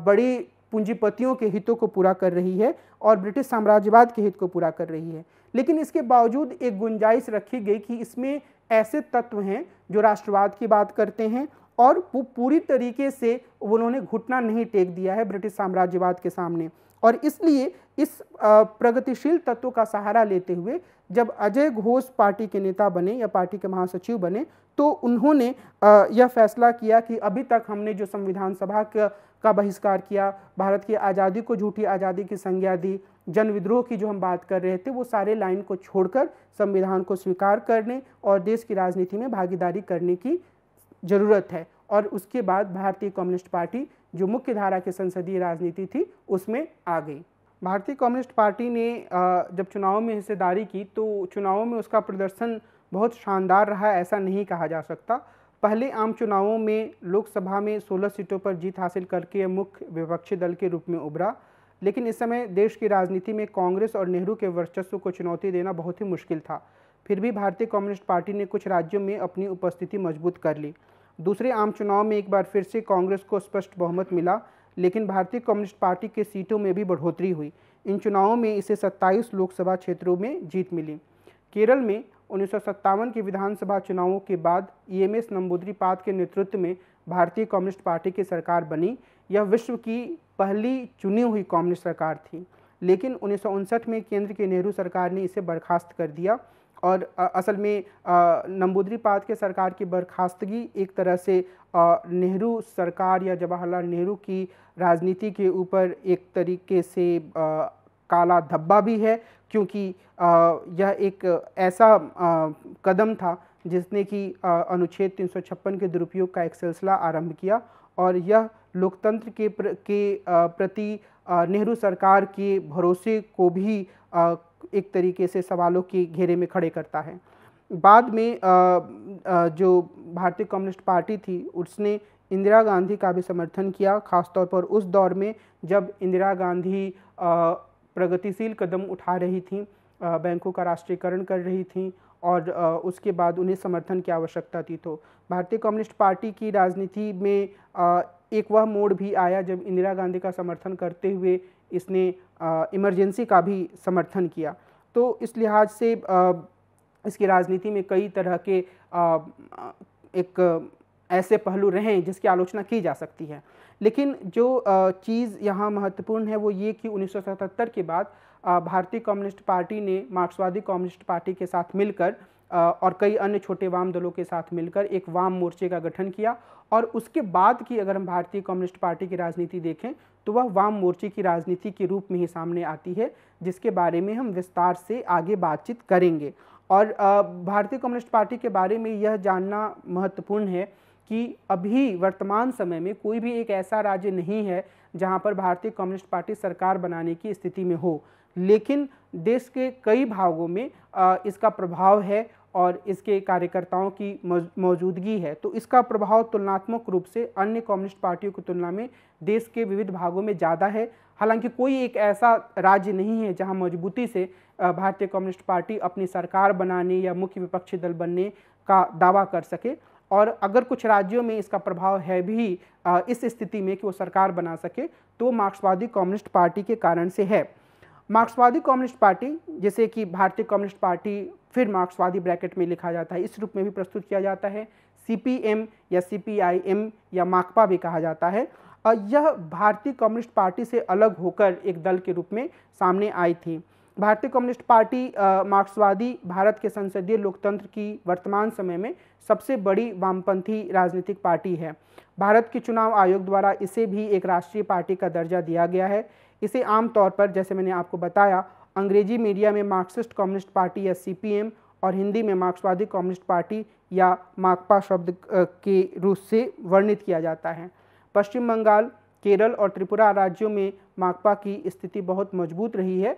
बड़े पूंजीपतियों के हितों को पूरा कर रही है और ब्रिटिश साम्राज्यवाद के हित को पूरा कर रही है लेकिन इसके बावजूद एक गुंजाइश रखी गई कि इसमें ऐसे तत्व हैं जो राष्ट्रवाद की बात करते हैं और वो पूरी तरीके से उन्होंने घुटना नहीं टेक दिया है ब्रिटिश साम्राज्यवाद के सामने और इसलिए इस प्रगतिशील तत्व का सहारा लेते हुए जब अजय घोष पार्टी के नेता बने या पार्टी के महासचिव बने तो उन्होंने यह फैसला किया कि अभी तक हमने जो संविधान सभा का बहिष्कार किया भारत की आज़ादी को झूठी आज़ादी की संज्ञा दी जन विद्रोह की जो हम बात कर रहे थे वो सारे लाइन को छोड़कर संविधान को स्वीकार करने और देश की राजनीति में भागीदारी करने की ज़रूरत है और उसके बाद भारतीय कम्युनिस्ट पार्टी जो मुख्य धारा की संसदीय राजनीति थी उसमें आ गई भारतीय कम्युनिस्ट पार्टी ने जब चुनाव में हिस्सेदारी की तो चुनावों में उसका प्रदर्शन बहुत शानदार रहा ऐसा नहीं कहा जा सकता पहले आम चुनावों में लोकसभा में 16 सीटों पर जीत हासिल करके मुख्य विपक्षी दल के रूप में उभरा लेकिन इस समय देश की राजनीति में कांग्रेस और नेहरू के वर्चस्व को चुनौती देना बहुत ही मुश्किल था फिर भी भारतीय कम्युनिस्ट पार्टी ने कुछ राज्यों में अपनी उपस्थिति मजबूत कर ली दूसरे आम चुनाव में एक बार फिर से कांग्रेस को स्पष्ट बहुमत मिला लेकिन भारतीय कम्युनिस्ट पार्टी के सीटों में भी बढ़ोतरी हुई इन चुनावों में इसे 27 लोकसभा क्षेत्रों में जीत मिली केरल में उन्नीस के विधानसभा चुनावों के बाद ई एम पाद के नेतृत्व में भारतीय कम्युनिस्ट पार्टी की सरकार बनी यह विश्व की पहली चुनी हुई कम्युनिस्ट सरकार थी लेकिन उन्नीस में केंद्र की नेहरू सरकार ने इसे बर्खास्त कर दिया और असल में नंबूदरी पात के सरकार की बर्खास्तगी एक तरह से नेहरू सरकार या जवाहरलाल नेहरू की राजनीति के ऊपर एक तरीके से काला धब्बा भी है क्योंकि यह एक ऐसा कदम था जिसने कि अनुच्छेद 356 के दुरुपयोग का एक सिलसिला आरंभ किया और यह लोकतंत्र के प्र, के प्रति नेहरू सरकार के भरोसे को भी एक तरीके से सवालों के घेरे में खड़े करता है बाद में जो भारतीय कम्युनिस्ट पार्टी थी उसने इंदिरा गांधी का भी समर्थन किया खासतौर पर उस दौर में जब इंदिरा गांधी प्रगतिशील कदम उठा रही थी बैंकों का राष्ट्रीयकरण कर रही थी और उसके बाद उन्हें समर्थन की आवश्यकता थी तो भारतीय कम्युनिस्ट पार्टी की राजनीति में एक वह मोड़ भी आया जब इंदिरा गांधी का समर्थन करते हुए इसने इमरजेंसी का भी समर्थन किया तो इस लिहाज से इसकी राजनीति में कई तरह के एक ऐसे पहलू रहे जिसकी आलोचना की जा सकती है लेकिन जो चीज़ यहाँ महत्वपूर्ण है वो ये कि 1977 के बाद भारतीय कम्युनिस्ट पार्टी ने मार्क्सवादी कम्युनिस्ट पार्टी के साथ मिलकर और कई अन्य छोटे वाम दलों के साथ मिलकर एक वाम मोर्चे का गठन किया और उसके बाद की अगर हम भारतीय कम्युनिस्ट पार्टी की राजनीति देखें तो वह वाम मोर्चे की राजनीति के रूप में ही सामने आती है जिसके बारे में हम विस्तार से आगे बातचीत करेंगे और भारतीय कम्युनिस्ट पार्टी के बारे में यह जानना महत्वपूर्ण है कि अभी वर्तमान समय में कोई भी एक ऐसा राज्य नहीं है जहां पर भारतीय कम्युनिस्ट पार्टी सरकार बनाने की स्थिति में हो लेकिन देश के कई भागों में इसका प्रभाव है और इसके कार्यकर्ताओं की मौजूदगी है तो इसका प्रभाव तुलनात्मक रूप से अन्य कम्युनिस्ट पार्टियों की तुलना में देश के विविध भागों में ज़्यादा है हालांकि कोई एक ऐसा राज्य नहीं है जहां मजबूती से भारतीय कम्युनिस्ट पार्टी अपनी सरकार बनाने या मुख्य विपक्षी दल बनने का दावा कर सके और अगर कुछ राज्यों में इसका प्रभाव है भी इस स्थिति में कि वो सरकार बना सके तो मार्क्सवादी कम्युनिस्ट पार्टी के कारण से है मार्क्सवादी कम्युनिस्ट पार्टी जैसे कि भारतीय कम्युनिस्ट पार्टी फिर मार्क्सवादी ब्रैकेट में लिखा जाता है इस रूप में भी प्रस्तुत किया जाता है सीपीएम या सीपीआईएम या माकपा भी कहा जाता है यह भारतीय कम्युनिस्ट पार्टी से अलग होकर एक दल के रूप में सामने आई थी भारतीय कम्युनिस्ट पार्टी मार्क्सवादी भारत के संसदीय लोकतंत्र की वर्तमान समय में सबसे बड़ी वामपंथी राजनीतिक पार्टी है भारत के चुनाव आयोग द्वारा इसे भी एक राष्ट्रीय पार्टी का दर्जा दिया गया है इसे आमतौर पर जैसे मैंने आपको बताया अंग्रेजी मीडिया में मार्क्सिस्ट कम्युनिस्ट पार्टी या सी और हिंदी में मार्क्सवादी कम्युनिस्ट पार्टी या माकपा शब्द के रूप से वर्णित किया जाता है पश्चिम बंगाल केरल और त्रिपुरा राज्यों में माकपा की स्थिति बहुत मजबूत रही है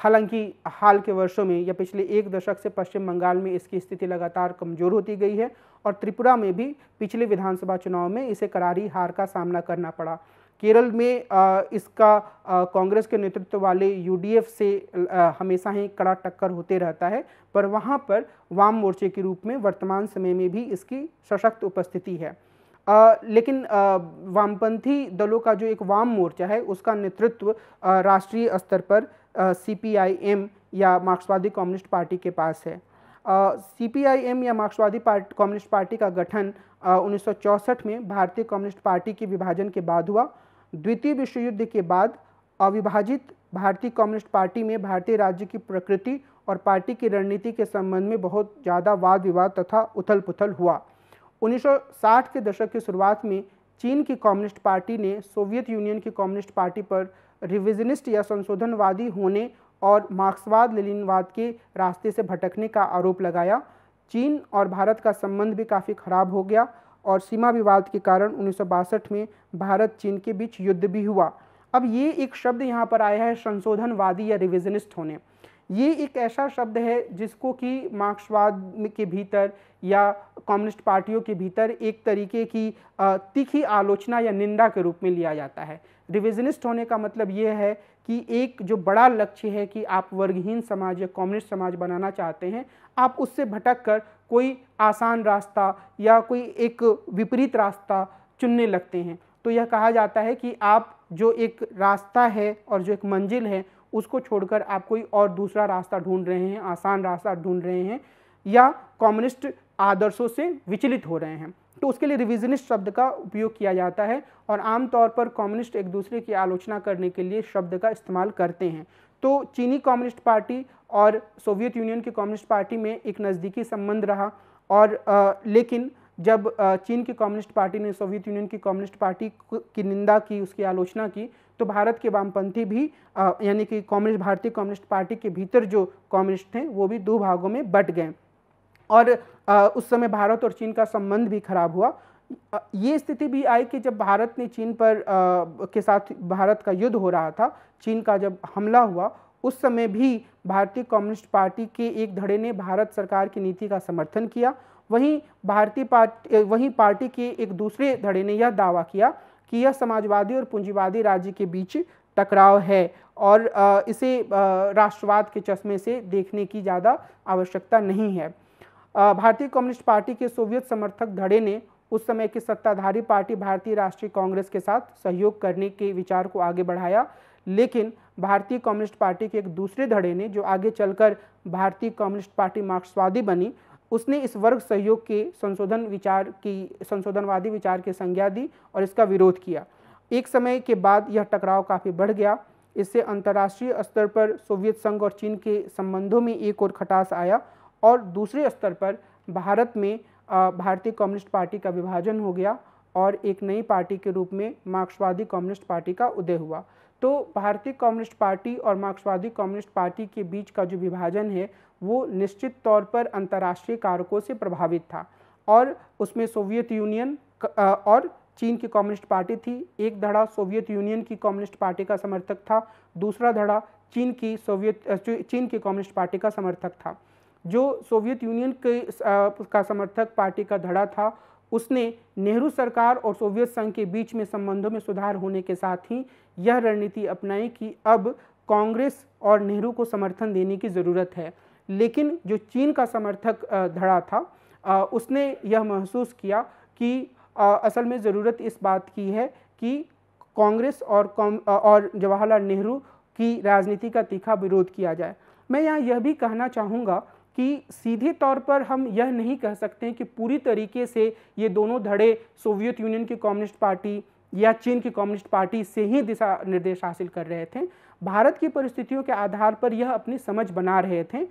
हालांकि हाल के वर्षों में या पिछले एक दशक से पश्चिम बंगाल में इसकी स्थिति लगातार कमज़ोर होती गई है और त्रिपुरा में भी पिछले विधानसभा चुनाव में इसे करारी हार का सामना करना पड़ा केरल में आ, इसका कांग्रेस के नेतृत्व वाले यूडीएफ से आ, हमेशा ही कड़ा टक्कर होते रहता है पर वहाँ पर वाम मोर्चे के रूप में वर्तमान समय में भी इसकी सशक्त उपस्थिति है आ, लेकिन वामपंथी दलों का जो एक वाम मोर्चा है उसका नेतृत्व राष्ट्रीय स्तर पर सीपीआईएम या मार्क्सवादी कम्युनिस्ट पार्टी के पास है सी पी आई एम या मार्क्सवादी पार्ट कम्युनिस्ट पार्टी का गठन उन्नीस में भारतीय कम्युनिस्ट पार्टी के विभाजन के बाद हुआ द्वितीय विश्व युद्ध के बाद अविभाजित भारतीय कम्युनिस्ट पार्टी में भारतीय राज्य की प्रकृति और पार्टी की रणनीति के संबंध में बहुत ज़्यादा वाद विवाद तथा उथल पुथल हुआ 1960 के दशक की शुरुआत में चीन की कम्युनिस्ट पार्टी ने सोवियत यूनियन की कम्युनिस्ट पार्टी पर रिविजनिस्ट या संशोधनवादी होने और मार्क्सवाद लेनिनवाद के रास्ते से भटकने का आरोप लगाया चीन और भारत का संबंध भी काफ़ी खराब हो गया और सीमा विवाद के कारण उन्नीस में भारत चीन के बीच युद्ध भी हुआ अब ये एक शब्द यहाँ पर आया है संशोधनवादी या रिविजनिस्ट होने ये एक ऐसा शब्द है जिसको कि मार्क्सवाद के भीतर या कम्युनिस्ट पार्टियों के भीतर एक तरीके की तीखी आलोचना या निंदा के रूप में लिया जाता है रिविजनिस्ट होने का मतलब ये है कि एक जो बड़ा लक्ष्य है कि आप वर्गहीन समाज या कम्युनिस्ट समाज बनाना चाहते हैं आप उससे भटक कर कोई आसान रास्ता या कोई एक विपरीत रास्ता चुनने लगते हैं तो यह कहा जाता है कि आप जो एक रास्ता है और जो एक मंजिल है उसको छोड़कर आप कोई और दूसरा रास्ता ढूंढ रहे हैं आसान रास्ता ढूंढ रहे हैं या कम्युनिस्ट आदर्शों से विचलित हो रहे हैं तो उसके लिए रिविजनिस्ट शब्द का उपयोग किया जाता है और आमतौर पर कम्युनिस्ट एक दूसरे की आलोचना करने के लिए शब्द का इस्तेमाल करते हैं तो चीनी कम्युनिस्ट पार्टी और सोवियत यूनियन की कम्युनिस्ट पार्टी में एक नज़दीकी संबंध रहा और आ, लेकिन जब चीन की कम्युनिस्ट पार्टी ने सोवियत यूनियन की कम्युनिस्ट पार्टी की निंदा की उसकी आलोचना की तो भारत के वामपंथी भी यानी कि कम्युनिस्ट भारतीय कम्युनिस्ट पार्टी के भीतर जो कम्युनिस्ट थे वो भी दो भागों में बट गए और आ, उस समय भारत और चीन का संबंध भी खराब हुआ ये स्थिति भी आई कि जब भारत ने चीन पर आ, के साथ भारत का युद्ध हो रहा था चीन का जब हमला हुआ उस समय भी भारतीय कम्युनिस्ट पार्टी के एक धड़े ने भारत सरकार की नीति का समर्थन किया वहीं भारतीय पार्टी वहीं पार्टी के एक दूसरे धड़े ने यह दावा किया कि यह समाजवादी और पूंजीवादी राज्य के बीच टकराव है और इसे राष्ट्रवाद के चश्मे से देखने की ज़्यादा आवश्यकता नहीं है भारतीय कम्युनिस्ट पार्टी के सोवियत समर्थक धड़े ने उस समय की सत्ताधारी पार्टी भारतीय राष्ट्रीय कांग्रेस के साथ सहयोग करने के विचार को आगे बढ़ाया लेकिन भारतीय कम्युनिस्ट पार्टी के एक दूसरे धड़े ने जो आगे चलकर भारतीय कम्युनिस्ट पार्टी मार्क्सवादी बनी उसने इस वर्ग सहयोग के संशोधन विचार की संशोधनवादी विचार की संज्ञा दी और इसका विरोध किया एक समय के बाद यह टकराव काफ़ी बढ़ गया इससे अंतर्राष्ट्रीय स्तर पर सोवियत संघ और चीन के संबंधों में एक और खटास आया और दूसरे स्तर पर भारत में भारतीय कम्युनिस्ट पार्टी का विभाजन हो गया और एक नई पार्टी के रूप में मार्क्सवादी कम्युनिस्ट पार्टी का उदय हुआ तो भारतीय कम्युनिस्ट पार्टी और मार्क्सवादी कम्युनिस्ट पार्टी के बीच का जो विभाजन है वो निश्चित तौर पर अंतर्राष्ट्रीय कारकों से प्रभावित था और उसमें सोवियत यूनियन और चीन की कम्युनिस्ट पार्टी थी एक धड़ा सोवियत यूनियन की कम्युनिस्ट पार्टी का समर्थक था दूसरा धड़ा चीन की सोवियत चीन की कम्युनिस्ट पार्टी का समर्थक था जो सोवियत यूनियन के का समर्थक पार्टी का धड़ा था उसने नेहरू सरकार और सोवियत संघ के बीच में संबंधों में सुधार होने के साथ ही यह रणनीति अपनाई कि अब कांग्रेस और नेहरू को समर्थन देने की ज़रूरत है लेकिन जो चीन का समर्थक धड़ा था उसने यह महसूस किया कि असल में ज़रूरत इस बात की है कि कांग्रेस और और जवाहरलाल नेहरू की राजनीति का तीखा विरोध किया जाए मैं यहाँ यह भी कहना चाहूँगा कि सीधे तौर पर हम यह नहीं कह सकते कि पूरी तरीके से ये दोनों धड़े सोवियत यूनियन की कम्युनिस्ट पार्टी या चीन की कम्युनिस्ट पार्टी से ही दिशा निर्देश हासिल कर रहे थे भारत की परिस्थितियों के आधार पर यह अपनी समझ बना रहे थे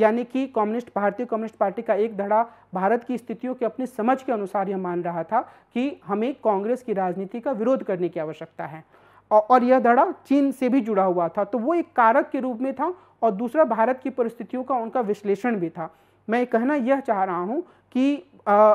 यानी कि कम्युनिस्ट भारतीय कम्युनिस्ट पार्टी का एक धड़ा भारत की स्थितियों के अपनी समझ के अनुसार यह मान रहा था कि हमें कांग्रेस की राजनीति का विरोध करने की आवश्यकता है और यह धड़ा चीन से भी जुड़ा हुआ था तो वो एक कारक के रूप में था और दूसरा भारत की परिस्थितियों का उनका विश्लेषण भी था मैं कहना यह चाह रहा हूँ कि आ,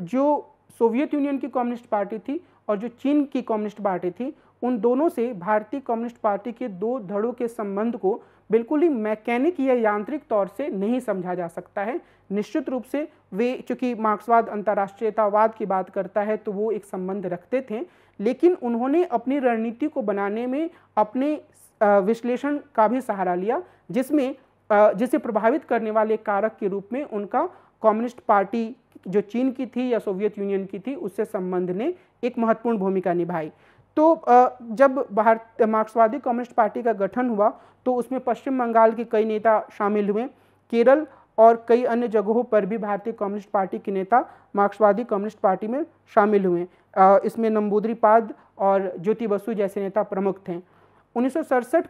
जो सोवियत यूनियन की कम्युनिस्ट पार्टी थी और जो चीन की कम्युनिस्ट पार्टी थी उन दोनों से भारतीय कम्युनिस्ट पार्टी के दो धड़ों के संबंध को बिल्कुल ही मैकेनिक या यांत्रिक तौर से नहीं समझा जा सकता है निश्चित रूप से वे चूँकि मार्क्सवाद अंतर्राष्ट्रीयतावाद की बात करता है तो वो एक संबंध रखते थे लेकिन उन्होंने अपनी रणनीति को बनाने में अपने विश्लेषण का भी सहारा लिया जिसमें जिसे प्रभावित करने वाले कारक के रूप में उनका कम्युनिस्ट पार्टी जो चीन की थी या सोवियत यूनियन की थी उससे संबंध ने एक महत्वपूर्ण भूमिका निभाई तो जब भारत मार्क्सवादी कम्युनिस्ट पार्टी का गठन हुआ तो उसमें पश्चिम बंगाल के कई नेता शामिल हुए केरल और कई अन्य जगहों पर भी भारतीय कम्युनिस्ट पार्टी के नेता मार्क्सवादी कम्युनिस्ट पार्टी में शामिल हुए इसमें नंबूदरी पाद और ज्योति बसु जैसे नेता प्रमुख थे उन्नीस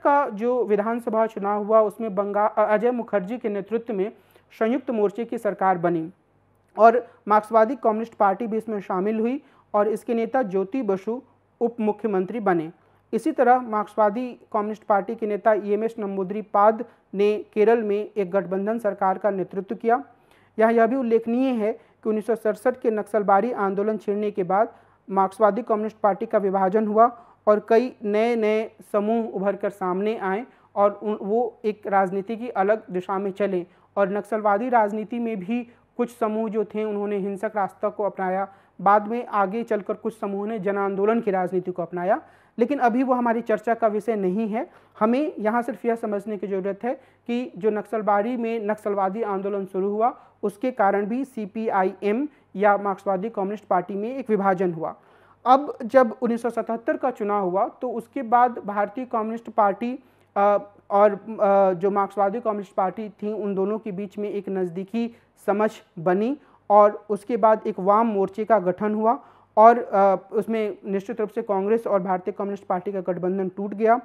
का जो विधानसभा चुनाव हुआ उसमें बंगा अजय मुखर्जी के नेतृत्व में संयुक्त मोर्चे की सरकार बनी और मार्क्सवादी कम्युनिस्ट पार्टी भी इसमें शामिल हुई और इसके नेता ज्योति बसु उप मुख्यमंत्री बने इसी तरह मार्क्सवादी कम्युनिस्ट पार्टी के नेता ई एम एस नम्बूद्री पाद ने केरल में एक गठबंधन सरकार का नेतृत्व किया यहाँ यह भी उल्लेखनीय है कि उन्नीस के नक्सलबारी आंदोलन छिड़ने के बाद मार्क्सवादी कम्युनिस्ट पार्टी का विभाजन हुआ और कई नए नए समूह उभर कर सामने आए और वो एक राजनीति की अलग दिशा में चले और नक्सलवादी राजनीति में भी कुछ समूह जो थे उन्होंने हिंसक रास्ता को अपनाया बाद में आगे चलकर कुछ समूह ने जन आंदोलन की राजनीति को अपनाया लेकिन अभी वो हमारी चर्चा का विषय नहीं है हमें यहाँ सिर्फ यह समझने की ज़रूरत है कि जो नक्सलबाड़ी में नक्सलवादी आंदोलन शुरू हुआ उसके कारण भी सी या मार्क्सवादी कम्युनिस्ट पार्टी में एक विभाजन हुआ अब जब 1977 का चुनाव हुआ तो उसके बाद भारतीय कम्युनिस्ट पार्टी और जो मार्क्सवादी कम्युनिस्ट पार्टी थी उन दोनों के बीच में एक नज़दीकी समझ बनी और उसके बाद एक वाम मोर्चे का गठन हुआ और उसमें निश्चित रूप से कांग्रेस और भारतीय कम्युनिस्ट पार्टी का गठबंधन टूट गया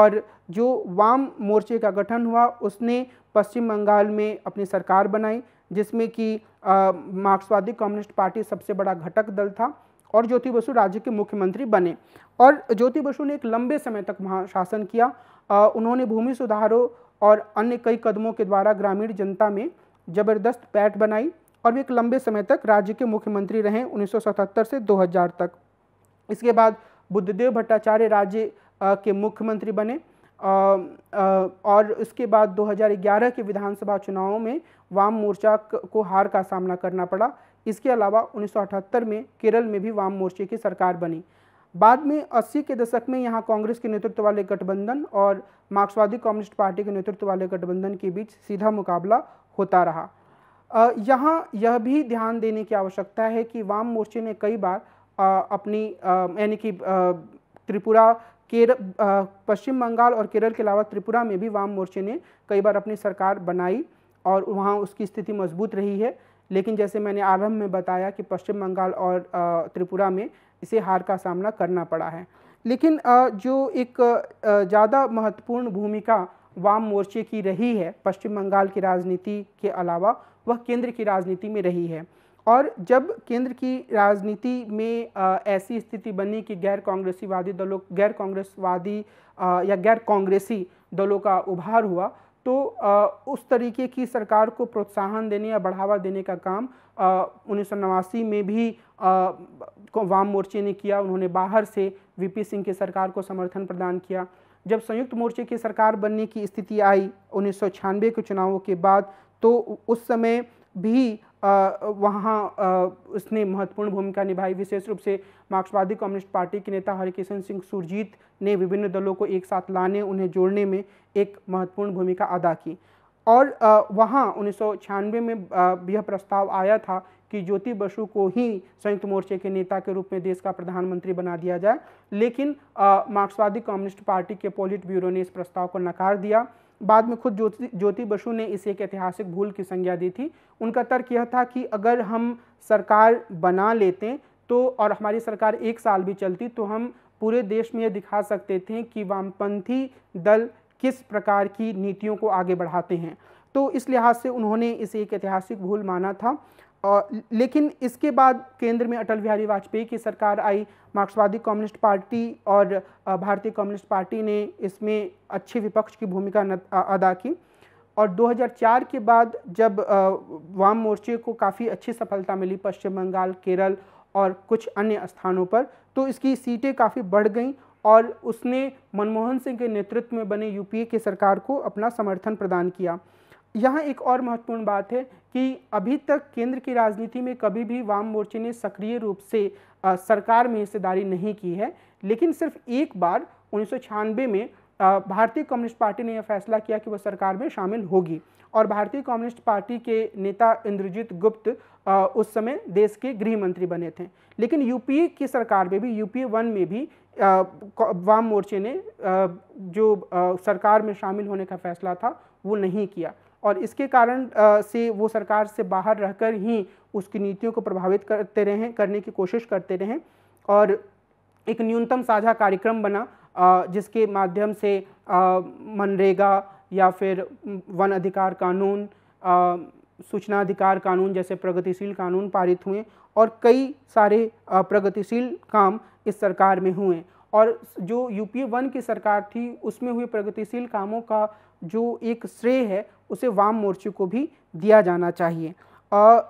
और जो वाम मोर्चे का गठन हुआ उसने पश्चिम बंगाल में अपनी सरकार बनाई जिसमें कि मार्क्सवादी कम्युनिस्ट पार्टी सबसे बड़ा घटक दल था और ज्योति बसु राज्य के मुख्यमंत्री बने और ज्योति बसु ने एक लंबे समय तक वहाँ शासन किया आ, उन्होंने भूमि सुधारों और अन्य कई कदमों के द्वारा ग्रामीण जनता में जबरदस्त पैठ बनाई और वे एक लंबे समय तक राज्य के मुख्यमंत्री रहे 1977 से 2000 तक इसके बाद बुद्धदेव भट्टाचार्य राज्य के मुख्यमंत्री बने आ, आ, और इसके बाद 2011 के विधानसभा चुनावों में वाम मोर्चा को हार का सामना करना पड़ा इसके अलावा उन्नीस में केरल में भी वाम मोर्चे की सरकार बनी बाद में 80 के दशक में यहाँ कांग्रेस के नेतृत्व वाले गठबंधन और मार्क्सवादी कम्युनिस्ट पार्टी के नेतृत्व वाले गठबंधन के बीच सीधा मुकाबला होता रहा यहाँ यह भी ध्यान देने की आवश्यकता है कि वाम मोर्चे ने कई बार आ, अपनी यानी कि त्रिपुरा केर पश्चिम बंगाल और केरल के अलावा त्रिपुरा में भी वाम मोर्चे ने कई बार अपनी सरकार बनाई और वहाँ उसकी स्थिति मजबूत रही है लेकिन जैसे मैंने आरंभ में बताया कि पश्चिम बंगाल और त्रिपुरा में इसे हार का सामना करना पड़ा है लेकिन जो एक ज़्यादा महत्वपूर्ण भूमिका वाम मोर्चे की रही है पश्चिम बंगाल की राजनीति के अलावा वह केंद्र की राजनीति में रही है और जब केंद्र की राजनीति में ऐसी स्थिति बनी कि गैर कांग्रेसीवादी दलों गैर कांग्रेसवादी या गैर कांग्रेसी दलों का उभार हुआ तो आ, उस तरीके की सरकार को प्रोत्साहन देने या बढ़ावा देने का काम उन्नीस में भी वाम मोर्चे ने किया उन्होंने बाहर से वीपी सिंह की सरकार को समर्थन प्रदान किया जब संयुक्त मोर्चे की सरकार बनने की स्थिति आई उन्नीस के चुनावों के बाद तो उस समय भी वहाँ उसने महत्वपूर्ण भूमिका निभाई विशेष रूप से मार्क्सवादी कम्युनिस्ट पार्टी के नेता हरिकिशन सिंह सुरजीत ने विभिन्न दलों को एक साथ लाने उन्हें जोड़ने में एक महत्वपूर्ण भूमिका अदा की और वहाँ उन्नीस में यह प्रस्ताव आया था कि ज्योति बसु को ही संयुक्त मोर्चे के नेता के रूप में देश का प्रधानमंत्री बना दिया जाए लेकिन मार्क्सवादी कम्युनिस्ट पार्टी के पोलिट ब्यूरो ने इस प्रस्ताव को नकार दिया बाद में खुद ज्योति ज्योति बसु ने इसे एक ऐतिहासिक भूल की संज्ञा दी थी उनका तर्क यह था कि अगर हम सरकार बना लेते तो और हमारी सरकार एक साल भी चलती तो हम पूरे देश में यह दिखा सकते थे कि वामपंथी दल किस प्रकार की नीतियों को आगे बढ़ाते हैं तो इस लिहाज से उन्होंने इसे एक ऐतिहासिक भूल माना था और लेकिन इसके बाद केंद्र में अटल बिहारी वाजपेयी की सरकार आई मार्क्सवादी कम्युनिस्ट पार्टी और भारतीय कम्युनिस्ट पार्टी ने इसमें अच्छे विपक्ष की भूमिका अदा की और 2004 के बाद जब वाम मोर्चे को काफ़ी अच्छी सफलता मिली पश्चिम बंगाल केरल और कुछ अन्य स्थानों पर तो इसकी सीटें काफ़ी बढ़ गईं और उसने मनमोहन सिंह के नेतृत्व में बने यूपीए की सरकार को अपना समर्थन प्रदान किया यहाँ एक और महत्वपूर्ण बात है कि अभी तक केंद्र की राजनीति में कभी भी वाम मोर्चे ने सक्रिय रूप से आ, सरकार में हिस्सेदारी नहीं की है लेकिन सिर्फ एक बार उन्नीस में भारतीय कम्युनिस्ट पार्टी ने यह फैसला किया कि वह सरकार में शामिल होगी और भारतीय कम्युनिस्ट पार्टी के नेता इंद्रजीत गुप्त उस समय देश के गृह मंत्री बने थे लेकिन यूपीए की सरकार में भी यूपीए वन में भी वाम मोर्चे ने जो सरकार में शामिल होने का फैसला था वो नहीं किया और इसके कारण से वो सरकार से बाहर रहकर ही उसकी नीतियों को प्रभावित करते रहें करने की कोशिश करते रहें और एक न्यूनतम साझा कार्यक्रम बना जिसके माध्यम से मनरेगा या फिर वन अधिकार कानून सूचना अधिकार कानून जैसे प्रगतिशील कानून पारित हुए और कई सारे प्रगतिशील काम इस सरकार में हुए और जो यूपीए वन की सरकार थी उसमें हुए प्रगतिशील कामों का जो एक श्रेय है उसे वाम मोर्चे को भी दिया जाना चाहिए आ,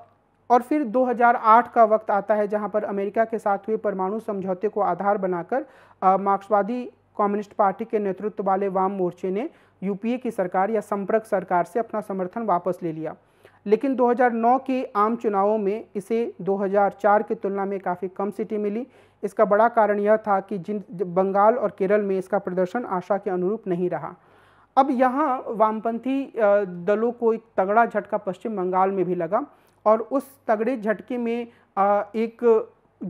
और फिर 2008 का वक्त आता है जहां पर अमेरिका के साथ हुए परमाणु समझौते को आधार बनाकर मार्क्सवादी कम्युनिस्ट पार्टी के नेतृत्व वाले वाम मोर्चे ने यूपीए की सरकार या संपर्क सरकार से अपना समर्थन वापस ले लिया लेकिन 2009 के आम चुनावों में इसे 2004 की तुलना में काफ़ी कम सीटें मिली इसका बड़ा कारण यह था कि जिन बंगाल और केरल में इसका प्रदर्शन आशा के अनुरूप नहीं रहा अब यहाँ वामपंथी दलों को एक तगड़ा झटका पश्चिम बंगाल में भी लगा और उस तगड़े झटके में एक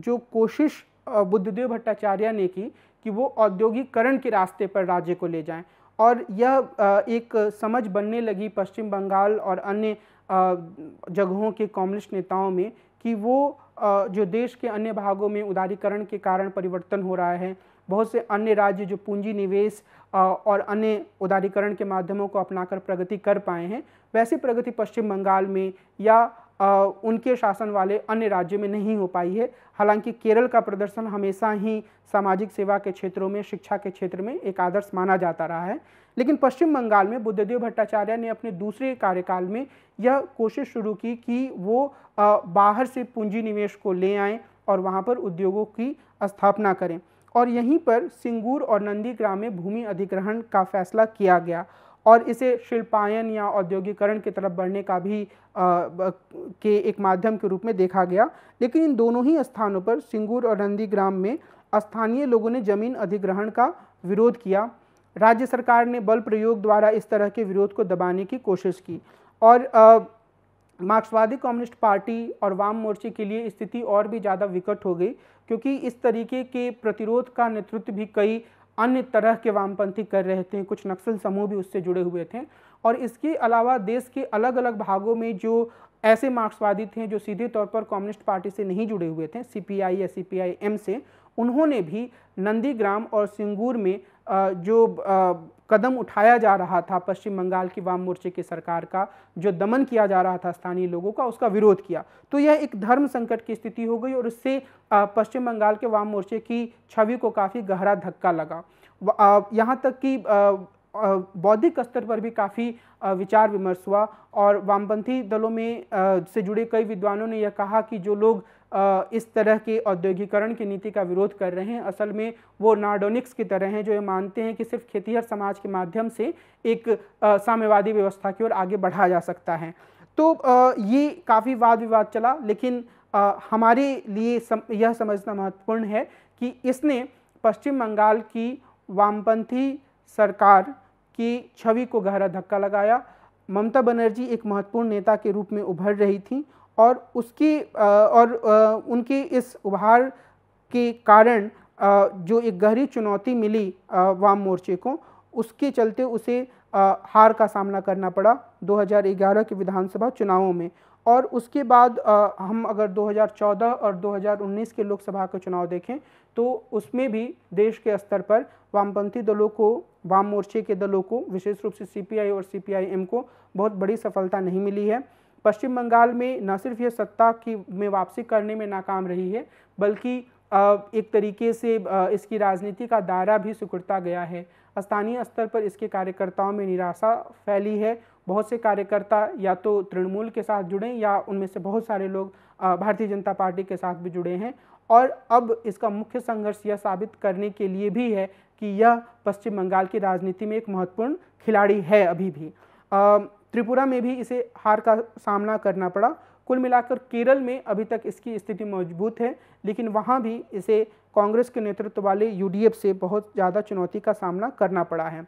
जो कोशिश बुद्धदेव भट्टाचार्य ने की कि वो औद्योगिकरण के रास्ते पर राज्य को ले जाएं और यह एक समझ बनने लगी पश्चिम बंगाल और अन्य जगहों के कम्युनिस्ट नेताओं में कि वो जो देश के अन्य भागों में उदारीकरण के कारण परिवर्तन हो रहा है बहुत से अन्य राज्य जो पूंजी निवेश और अन्य उदारीकरण के माध्यमों को अपनाकर प्रगति कर पाए हैं वैसी प्रगति पश्चिम बंगाल में या उनके शासन वाले अन्य राज्यों में नहीं हो पाई है हालांकि केरल का प्रदर्शन हमेशा ही सामाजिक सेवा के क्षेत्रों में शिक्षा के क्षेत्र में एक आदर्श माना जाता रहा है लेकिन पश्चिम बंगाल में बुद्धदेव भट्टाचार्य ने अपने दूसरे कार्यकाल में यह कोशिश शुरू की कि वो बाहर से पूंजी निवेश को ले आएँ और वहाँ पर उद्योगों की स्थापना करें और यहीं पर सिंगूर और नंदीग्राम में भूमि अधिग्रहण का फैसला किया गया और इसे शिल्पायन या औद्योगिकरण की तरफ बढ़ने का भी आ, के एक माध्यम के रूप में देखा गया लेकिन इन दोनों ही स्थानों पर सिंगूर और नंदीग्राम में स्थानीय लोगों ने जमीन अधिग्रहण का विरोध किया राज्य सरकार ने बल प्रयोग द्वारा इस तरह के विरोध को दबाने की कोशिश की और आ, मार्क्सवादी कम्युनिस्ट पार्टी और वाम मोर्चे के लिए स्थिति और भी ज़्यादा विकट हो गई क्योंकि इस तरीके के प्रतिरोध का नेतृत्व भी कई अन्य तरह के वामपंथी कर रहे थे कुछ नक्सल समूह भी उससे जुड़े हुए थे और इसके अलावा देश के अलग अलग भागों में जो ऐसे मार्क्सवादी थे जो सीधे तौर पर कम्युनिस्ट पार्टी से नहीं जुड़े हुए थे आई या एम से उन्होंने भी नंदीग्राम और सिंगूर में जो कदम उठाया जा रहा था पश्चिम बंगाल की वाम मोर्चे की सरकार का जो दमन किया जा रहा था स्थानीय लोगों का उसका विरोध किया तो यह एक धर्म संकट की स्थिति हो गई और उससे पश्चिम बंगाल के वाम मोर्चे की छवि को काफ़ी गहरा धक्का लगा यहाँ तक कि बौद्धिक स्तर पर भी काफ़ी विचार विमर्श हुआ और वामपंथी दलों में से जुड़े कई विद्वानों ने यह कहा कि जो लोग इस तरह के औद्योगिकरण की नीति का विरोध कर रहे हैं असल में वो नार्डोनिक्स की तरह हैं जो ये मानते हैं कि सिर्फ खेतीहर समाज के माध्यम से एक साम्यवादी व्यवस्था की ओर आगे बढ़ा जा सकता है तो ये काफ़ी वाद विवाद चला लेकिन हमारे लिए सम, यह समझना महत्वपूर्ण है कि इसने पश्चिम बंगाल की वामपंथी सरकार की छवि को गहरा धक्का लगाया ममता बनर्जी एक महत्वपूर्ण नेता के रूप में उभर रही थी और उसकी और उनकी इस उभार के कारण जो एक गहरी चुनौती मिली वाम मोर्चे को उसके चलते उसे हार का सामना करना पड़ा 2011 के विधानसभा चुनावों में और उसके बाद हम अगर 2014 और 2019 के लोकसभा के चुनाव देखें तो उसमें भी देश के स्तर पर वामपंथी दलों को वाम मोर्चे के दलों को विशेष रूप से सीपीआई और सीपीआईएम को बहुत बड़ी सफलता नहीं मिली है पश्चिम बंगाल में न सिर्फ ये सत्ता की में वापसी करने में नाकाम रही है बल्कि एक तरीके से इसकी राजनीति का दायरा भी सिकुड़ता गया है स्थानीय स्तर पर इसके कार्यकर्ताओं में निराशा फैली है बहुत से कार्यकर्ता या तो तृणमूल के साथ जुड़े या उनमें से बहुत सारे लोग भारतीय जनता पार्टी के साथ भी जुड़े हैं और अब इसका मुख्य संघर्ष यह साबित करने के लिए भी है कि यह पश्चिम बंगाल की राजनीति में एक महत्वपूर्ण खिलाड़ी है अभी भी त्रिपुरा में भी इसे हार का सामना करना पड़ा कुल मिलाकर केरल में अभी तक इसकी स्थिति मजबूत है लेकिन वहाँ भी इसे कांग्रेस के नेतृत्व वाले यूडीएफ से बहुत ज़्यादा चुनौती का सामना करना पड़ा है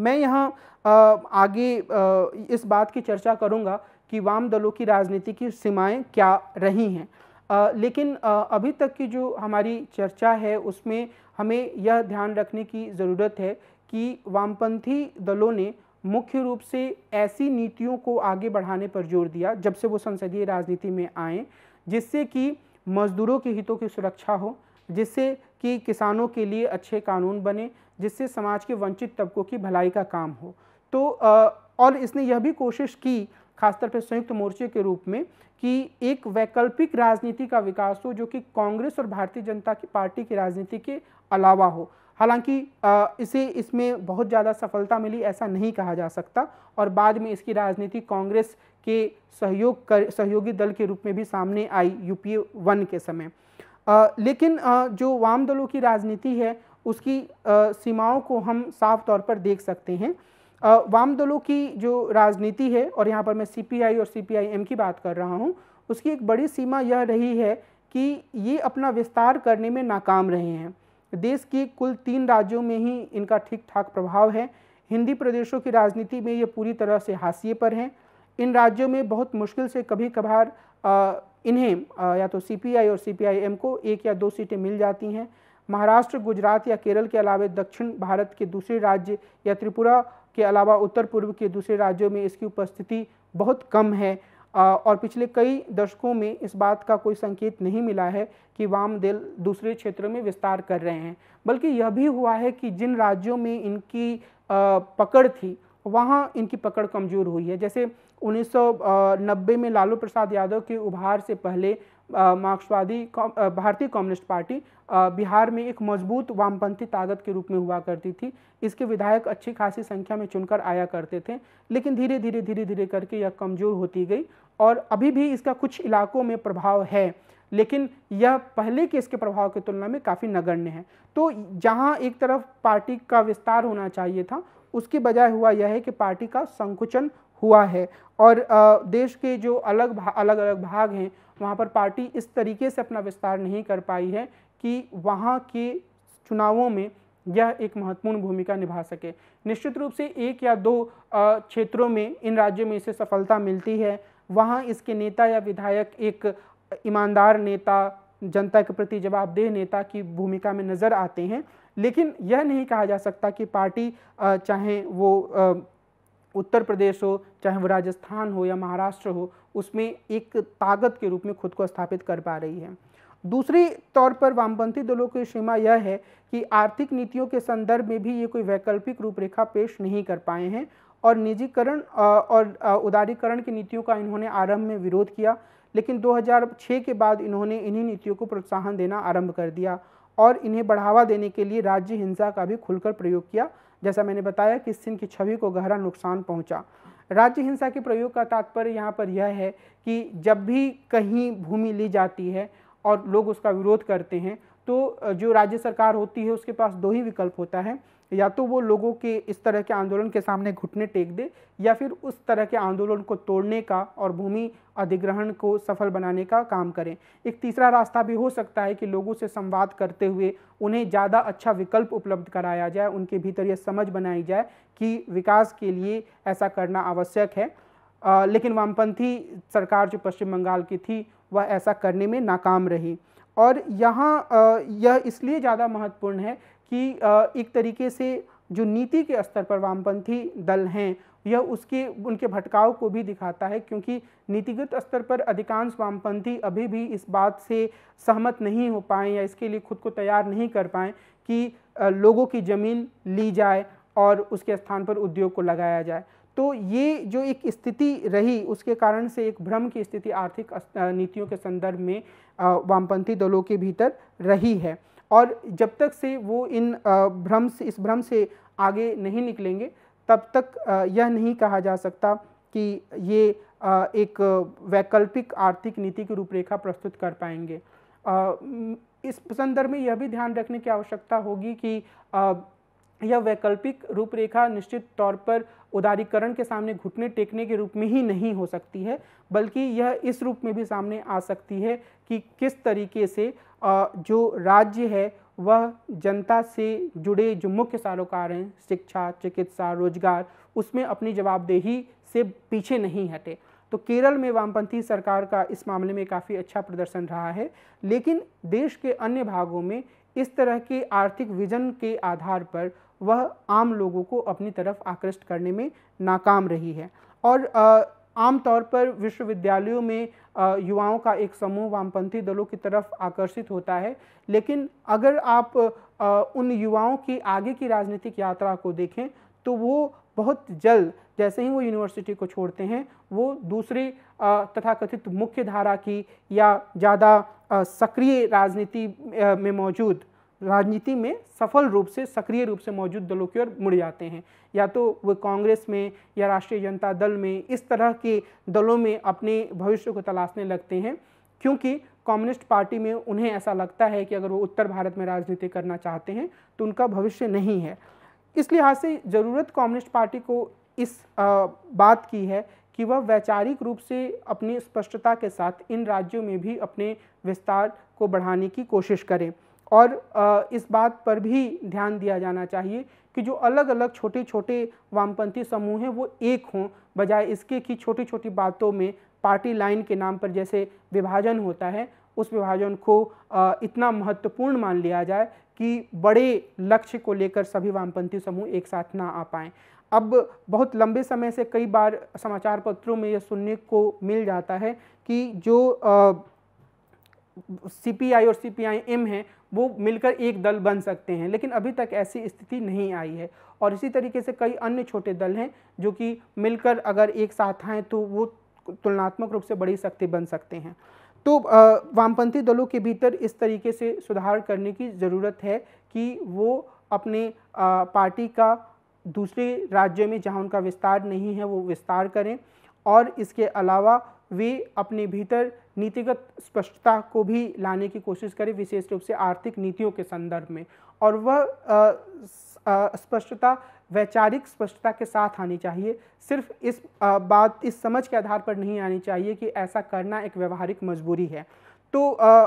मैं यहाँ आगे आ, इस बात की चर्चा करूँगा कि वाम दलों की राजनीति की सीमाएँ क्या रही हैं आ, लेकिन आ, अभी तक की जो हमारी चर्चा है उसमें हमें यह ध्यान रखने की ज़रूरत है कि वामपंथी दलों ने मुख्य रूप से ऐसी नीतियों को आगे बढ़ाने पर जोर दिया जब से वो संसदीय राजनीति में आए जिससे कि मजदूरों के हितों की सुरक्षा हो जिससे कि किसानों के लिए अच्छे कानून बने जिससे समाज के वंचित तबकों की भलाई का काम हो तो और इसने यह भी कोशिश की खासतौर पर संयुक्त मोर्चे के रूप में कि एक वैकल्पिक राजनीति का विकास हो जो कि कांग्रेस और भारतीय जनता की पार्टी की राजनीति के अलावा हो हालांकि इसे इसमें बहुत ज़्यादा सफलता मिली ऐसा नहीं कहा जा सकता और बाद में इसकी राजनीति कांग्रेस के सहयोग कर सहयोगी दल के रूप में भी सामने आई यूपीए वन के समय आ, लेकिन आ, जो वाम दलों की राजनीति है उसकी आ, सीमाओं को हम साफ तौर पर देख सकते हैं आ, वाम दलों की जो राजनीति है और यहाँ पर मैं सीपीआई और सीपीआईएम की बात कर रहा हूँ उसकी एक बड़ी सीमा यह रही है कि ये अपना विस्तार करने में नाकाम रहे हैं देश की कुल तीन राज्यों में ही इनका ठीक ठाक प्रभाव है हिंदी प्रदेशों की राजनीति में ये पूरी तरह से हाशिए पर हैं इन राज्यों में बहुत मुश्किल से कभी कभार इन्हें या तो सीपीआई और सीपीआईएम को एक या दो सीटें मिल जाती हैं महाराष्ट्र गुजरात या केरल के अलावा दक्षिण भारत के दूसरे राज्य या त्रिपुरा के अलावा उत्तर पूर्व के दूसरे राज्यों में इसकी उपस्थिति बहुत कम है और पिछले कई दशकों में इस बात का कोई संकेत नहीं मिला है कि वाम दल दूसरे क्षेत्र में विस्तार कर रहे हैं बल्कि यह भी हुआ है कि जिन राज्यों में इनकी पकड़ थी वहाँ इनकी पकड़ कमज़ोर हुई है जैसे 1990 में लालू प्रसाद यादव के उभार से पहले मार्क्सवादी भारतीय कम्युनिस्ट पार्टी बिहार में एक मजबूत वामपंथी ताकत के रूप में हुआ करती थी इसके विधायक अच्छी खासी संख्या में चुनकर आया करते थे लेकिन धीरे धीरे धीरे धीरे करके यह कमज़ोर होती गई और अभी भी इसका कुछ इलाकों में प्रभाव है लेकिन यह पहले के इसके प्रभाव की तुलना में काफ़ी नगण्य है तो जहाँ एक तरफ पार्टी का विस्तार होना चाहिए था उसकी बजाय हुआ यह है कि पार्टी का संकुचन हुआ है और देश के जो अलग अलग अलग भाग हैं वहाँ पर पार्टी इस तरीके से अपना विस्तार नहीं कर पाई है कि वहाँ के चुनावों में यह एक महत्वपूर्ण भूमिका निभा सके निश्चित रूप से एक या दो क्षेत्रों में इन राज्यों में इसे सफलता मिलती है वहाँ इसके नेता या विधायक एक ईमानदार नेता जनता के प्रति जवाबदेह नेता की भूमिका में नज़र आते हैं लेकिन यह नहीं कहा जा सकता कि पार्टी चाहे वो उत्तर प्रदेश हो चाहे वो राजस्थान हो या महाराष्ट्र हो उसमें एक ताकत के रूप में खुद को स्थापित कर पा रही है दूसरी तौर पर वामपंथी दलों की सीमा यह है कि आर्थिक नीतियों के संदर्भ में भी ये कोई वैकल्पिक रूपरेखा पेश नहीं कर पाए हैं और निजीकरण और उदारीकरण की नीतियों का इन्होंने आरंभ में विरोध किया लेकिन 2006 के बाद इन्होंने इन्हीं नीतियों को प्रोत्साहन देना आरंभ कर दिया और इन्हें बढ़ावा देने के लिए राज्य हिंसा का भी खुलकर प्रयोग किया जैसा मैंने बताया कि सिंध की छवि को गहरा नुकसान पहुंचा राज्य हिंसा के प्रयोग का तात्पर्य यहाँ पर यह है कि जब भी कहीं भूमि ली जाती है और लोग उसका विरोध करते हैं तो जो राज्य सरकार होती है उसके पास दो ही विकल्प होता है या तो वो लोगों के इस तरह के आंदोलन के सामने घुटने टेक दे या फिर उस तरह के आंदोलन को तोड़ने का और भूमि अधिग्रहण को सफल बनाने का काम करें एक तीसरा रास्ता भी हो सकता है कि लोगों से संवाद करते हुए उन्हें ज़्यादा अच्छा विकल्प उपलब्ध कराया जाए उनके भीतर यह समझ बनाई जाए कि विकास के लिए ऐसा करना आवश्यक है आ, लेकिन वामपंथी सरकार जो पश्चिम बंगाल की थी वह ऐसा करने में नाकाम रही और यहाँ यह इसलिए ज़्यादा महत्वपूर्ण है कि एक तरीके से जो नीति के स्तर पर वामपंथी दल हैं यह उसके उनके भटकाव को भी दिखाता है क्योंकि नीतिगत स्तर पर अधिकांश वामपंथी अभी भी इस बात से सहमत नहीं हो पाए या इसके लिए खुद को तैयार नहीं कर पाए कि लोगों की ज़मीन ली जाए और उसके स्थान पर उद्योग को लगाया जाए तो ये जो एक स्थिति रही उसके कारण से एक भ्रम की स्थिति आर्थिक नीतियों के संदर्भ में वामपंथी दलों के भीतर रही है और जब तक से वो इन भ्रम से इस भ्रम से आगे नहीं निकलेंगे तब तक यह नहीं कहा जा सकता कि ये एक वैकल्पिक आर्थिक नीति की रूपरेखा प्रस्तुत कर पाएंगे इस संदर्भ में यह भी ध्यान रखने की आवश्यकता होगी कि यह वैकल्पिक रूपरेखा निश्चित तौर पर उदारीकरण के सामने घुटने टेकने के रूप में ही नहीं हो सकती है बल्कि यह इस रूप में भी सामने आ सकती है कि किस तरीके से जो राज्य है वह जनता से जुड़े जो मुख्य सारोकार हैं शिक्षा चिकित्सा रोजगार उसमें अपनी जवाबदेही से पीछे नहीं हटे तो केरल में वामपंथी सरकार का इस मामले में काफ़ी अच्छा प्रदर्शन रहा है लेकिन देश के अन्य भागों में इस तरह के आर्थिक विजन के आधार पर वह आम लोगों को अपनी तरफ आकृष्ट करने में नाकाम रही है और आमतौर पर विश्वविद्यालयों में युवाओं का एक समूह वामपंथी दलों की तरफ आकर्षित होता है लेकिन अगर आप उन युवाओं की आगे की राजनीतिक यात्रा को देखें तो वो बहुत जल्द जैसे ही वो यूनिवर्सिटी को छोड़ते हैं वो दूसरी तथाकथित मुख्य धारा की या ज़्यादा सक्रिय राजनीति में मौजूद राजनीति में सफल रूप से सक्रिय रूप से मौजूद दलों की ओर मुड़ जाते हैं या तो वे कांग्रेस में या राष्ट्रीय जनता दल में इस तरह के दलों में अपने भविष्य को तलाशने लगते हैं क्योंकि कम्युनिस्ट पार्टी में उन्हें ऐसा लगता है कि अगर वो उत्तर भारत में राजनीति करना चाहते हैं तो उनका भविष्य नहीं है इस लिहाज से ज़रूरत कम्युनिस्ट पार्टी को इस बात की है कि वह वैचारिक रूप से अपनी स्पष्टता के साथ इन राज्यों में भी अपने विस्तार को बढ़ाने की कोशिश करें और इस बात पर भी ध्यान दिया जाना चाहिए कि जो अलग अलग छोटे छोटे वामपंथी समूह हैं वो एक हों बजाय इसके कि छोटी छोटी बातों में पार्टी लाइन के नाम पर जैसे विभाजन होता है उस विभाजन को इतना महत्वपूर्ण मान लिया जाए कि बड़े लक्ष्य को लेकर सभी वामपंथी समूह एक साथ ना आ पाएँ अब बहुत लंबे समय से कई बार समाचार पत्रों में यह सुनने को मिल जाता है कि जो सी पी आई और सी पी आई एम हैं वो मिलकर एक दल बन सकते हैं लेकिन अभी तक ऐसी स्थिति नहीं आई है और इसी तरीके से कई अन्य छोटे दल हैं जो कि मिलकर अगर एक साथ आएँ तो वो तुलनात्मक रूप से बड़ी शक्ति बन सकते हैं तो वामपंथी दलों के भीतर इस तरीके से सुधार करने की ज़रूरत है कि वो अपने पार्टी का दूसरे राज्य में जहाँ उनका विस्तार नहीं है वो विस्तार करें और इसके अलावा वे अपने भीतर नीतिगत स्पष्टता को भी लाने की कोशिश करें विशेष रूप से आर्थिक नीतियों के संदर्भ में और वह स्पष्टता वैचारिक स्पष्टता के साथ आनी चाहिए सिर्फ इस आ, बात इस समझ के आधार पर नहीं आनी चाहिए कि ऐसा करना एक व्यवहारिक मजबूरी है तो आ,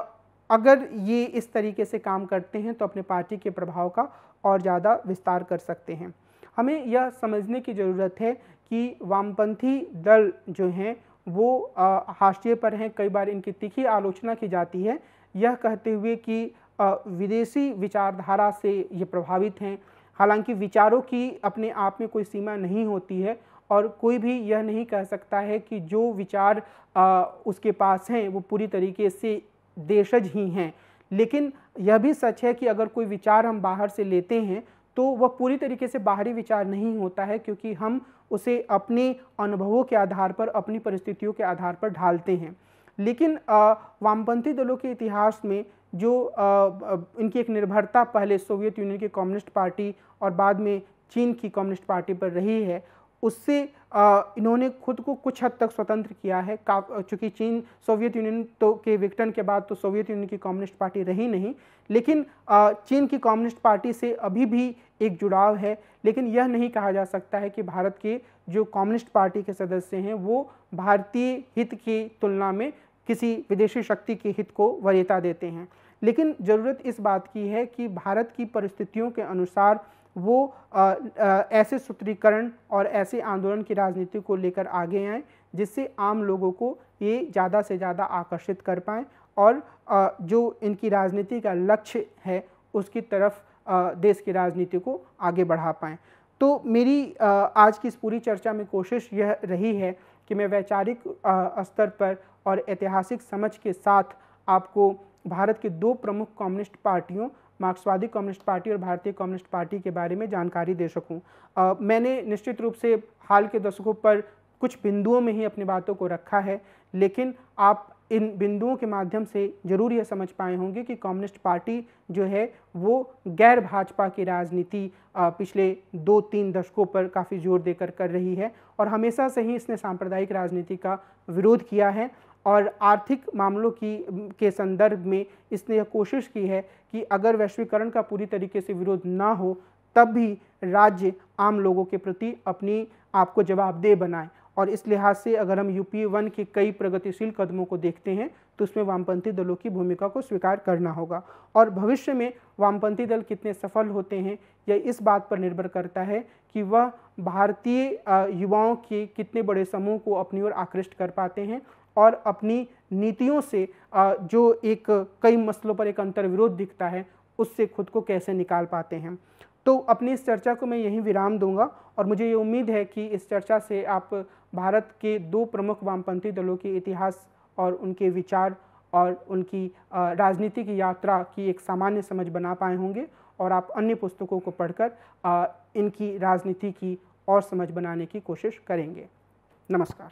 अगर ये इस तरीके से काम करते हैं तो अपने पार्टी के प्रभाव का और ज़्यादा विस्तार कर सकते हैं हमें यह समझने की ज़रूरत है कि वामपंथी दल जो हैं वो हाशिए पर हैं कई बार इनकी तीखी आलोचना की जाती है यह कहते हुए कि विदेशी विचारधारा से ये प्रभावित हैं हालांकि विचारों की अपने आप में कोई सीमा नहीं होती है और कोई भी यह नहीं कह सकता है कि जो विचार आ, उसके पास हैं वो पूरी तरीके से देशज ही हैं लेकिन यह भी सच है कि अगर कोई विचार हम बाहर से लेते हैं तो वह पूरी तरीके से बाहरी विचार नहीं होता है क्योंकि हम उसे अपने अनुभवों के आधार पर अपनी परिस्थितियों के आधार पर ढालते हैं लेकिन वामपंथी दलों के इतिहास में जो आ, इनकी एक निर्भरता पहले सोवियत यूनियन की कम्युनिस्ट पार्टी और बाद में चीन की कम्युनिस्ट पार्टी पर रही है उससे इन्होंने खुद को कुछ हद तक स्वतंत्र किया है चूँकि चीन सोवियत यूनियन तो के विघटन के बाद तो सोवियत यूनियन की कम्युनिस्ट पार्टी रही नहीं लेकिन चीन की कम्युनिस्ट पार्टी से अभी भी एक जुड़ाव है लेकिन यह नहीं कहा जा सकता है कि भारत के जो कम्युनिस्ट पार्टी के सदस्य हैं वो भारतीय हित की तुलना में किसी विदेशी शक्ति के हित को वरीयता देते हैं लेकिन ज़रूरत इस बात की है कि भारत की परिस्थितियों के अनुसार वो आ, आ, ऐसे सूत्रीकरण और ऐसे आंदोलन की राजनीति को लेकर आगे आएँ जिससे आम लोगों को ये ज़्यादा से ज़्यादा आकर्षित कर पाएँ और आ, जो इनकी राजनीति का लक्ष्य है उसकी तरफ देश की राजनीति को आगे बढ़ा पाएँ तो मेरी आज की इस पूरी चर्चा में कोशिश यह रही है कि मैं वैचारिक स्तर पर और ऐतिहासिक समझ के साथ आपको भारत के दो प्रमुख कम्युनिस्ट पार्टियों मार्क्सवादी कम्युनिस्ट पार्टी और भारतीय कम्युनिस्ट पार्टी के बारे में जानकारी दे सकूं मैंने निश्चित रूप से हाल के दशकों पर कुछ बिंदुओं में ही अपनी बातों को रखा है लेकिन आप इन बिंदुओं के माध्यम से जरूर यह समझ पाए होंगे कि कम्युनिस्ट पार्टी जो है वो गैर भाजपा की राजनीति पिछले दो तीन दशकों पर काफ़ी जोर देकर कर रही है और हमेशा से ही इसने सांप्रदायिक राजनीति का विरोध किया है और आर्थिक मामलों की के संदर्भ में इसने यह कोशिश की है कि अगर वैश्वीकरण का पूरी तरीके से विरोध ना हो तब भी राज्य आम लोगों के प्रति अपनी आप को जवाबदेह बनाए और इस लिहाज से अगर हम यूपी वन के कई प्रगतिशील कदमों को देखते हैं तो उसमें वामपंथी दलों की भूमिका को स्वीकार करना होगा और भविष्य में वामपंथी दल कितने सफल होते हैं यह इस बात पर निर्भर करता है कि वह भारतीय युवाओं के कितने बड़े समूह को अपनी ओर आकृष्ट कर पाते हैं और अपनी नीतियों से जो एक कई मसलों पर एक अंतर्विरोध दिखता है उससे खुद को कैसे निकाल पाते हैं तो अपनी इस चर्चा को मैं यहीं विराम दूंगा और मुझे ये उम्मीद है कि इस चर्चा से आप भारत के दो प्रमुख वामपंथी दलों के इतिहास और उनके विचार और उनकी राजनीति की यात्रा की एक सामान्य समझ बना पाए होंगे और आप अन्य पुस्तकों को पढ़कर इनकी राजनीति की और समझ बनाने की कोशिश करेंगे नमस्कार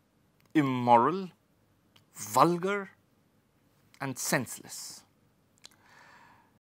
immoral, vulgar, and senseless.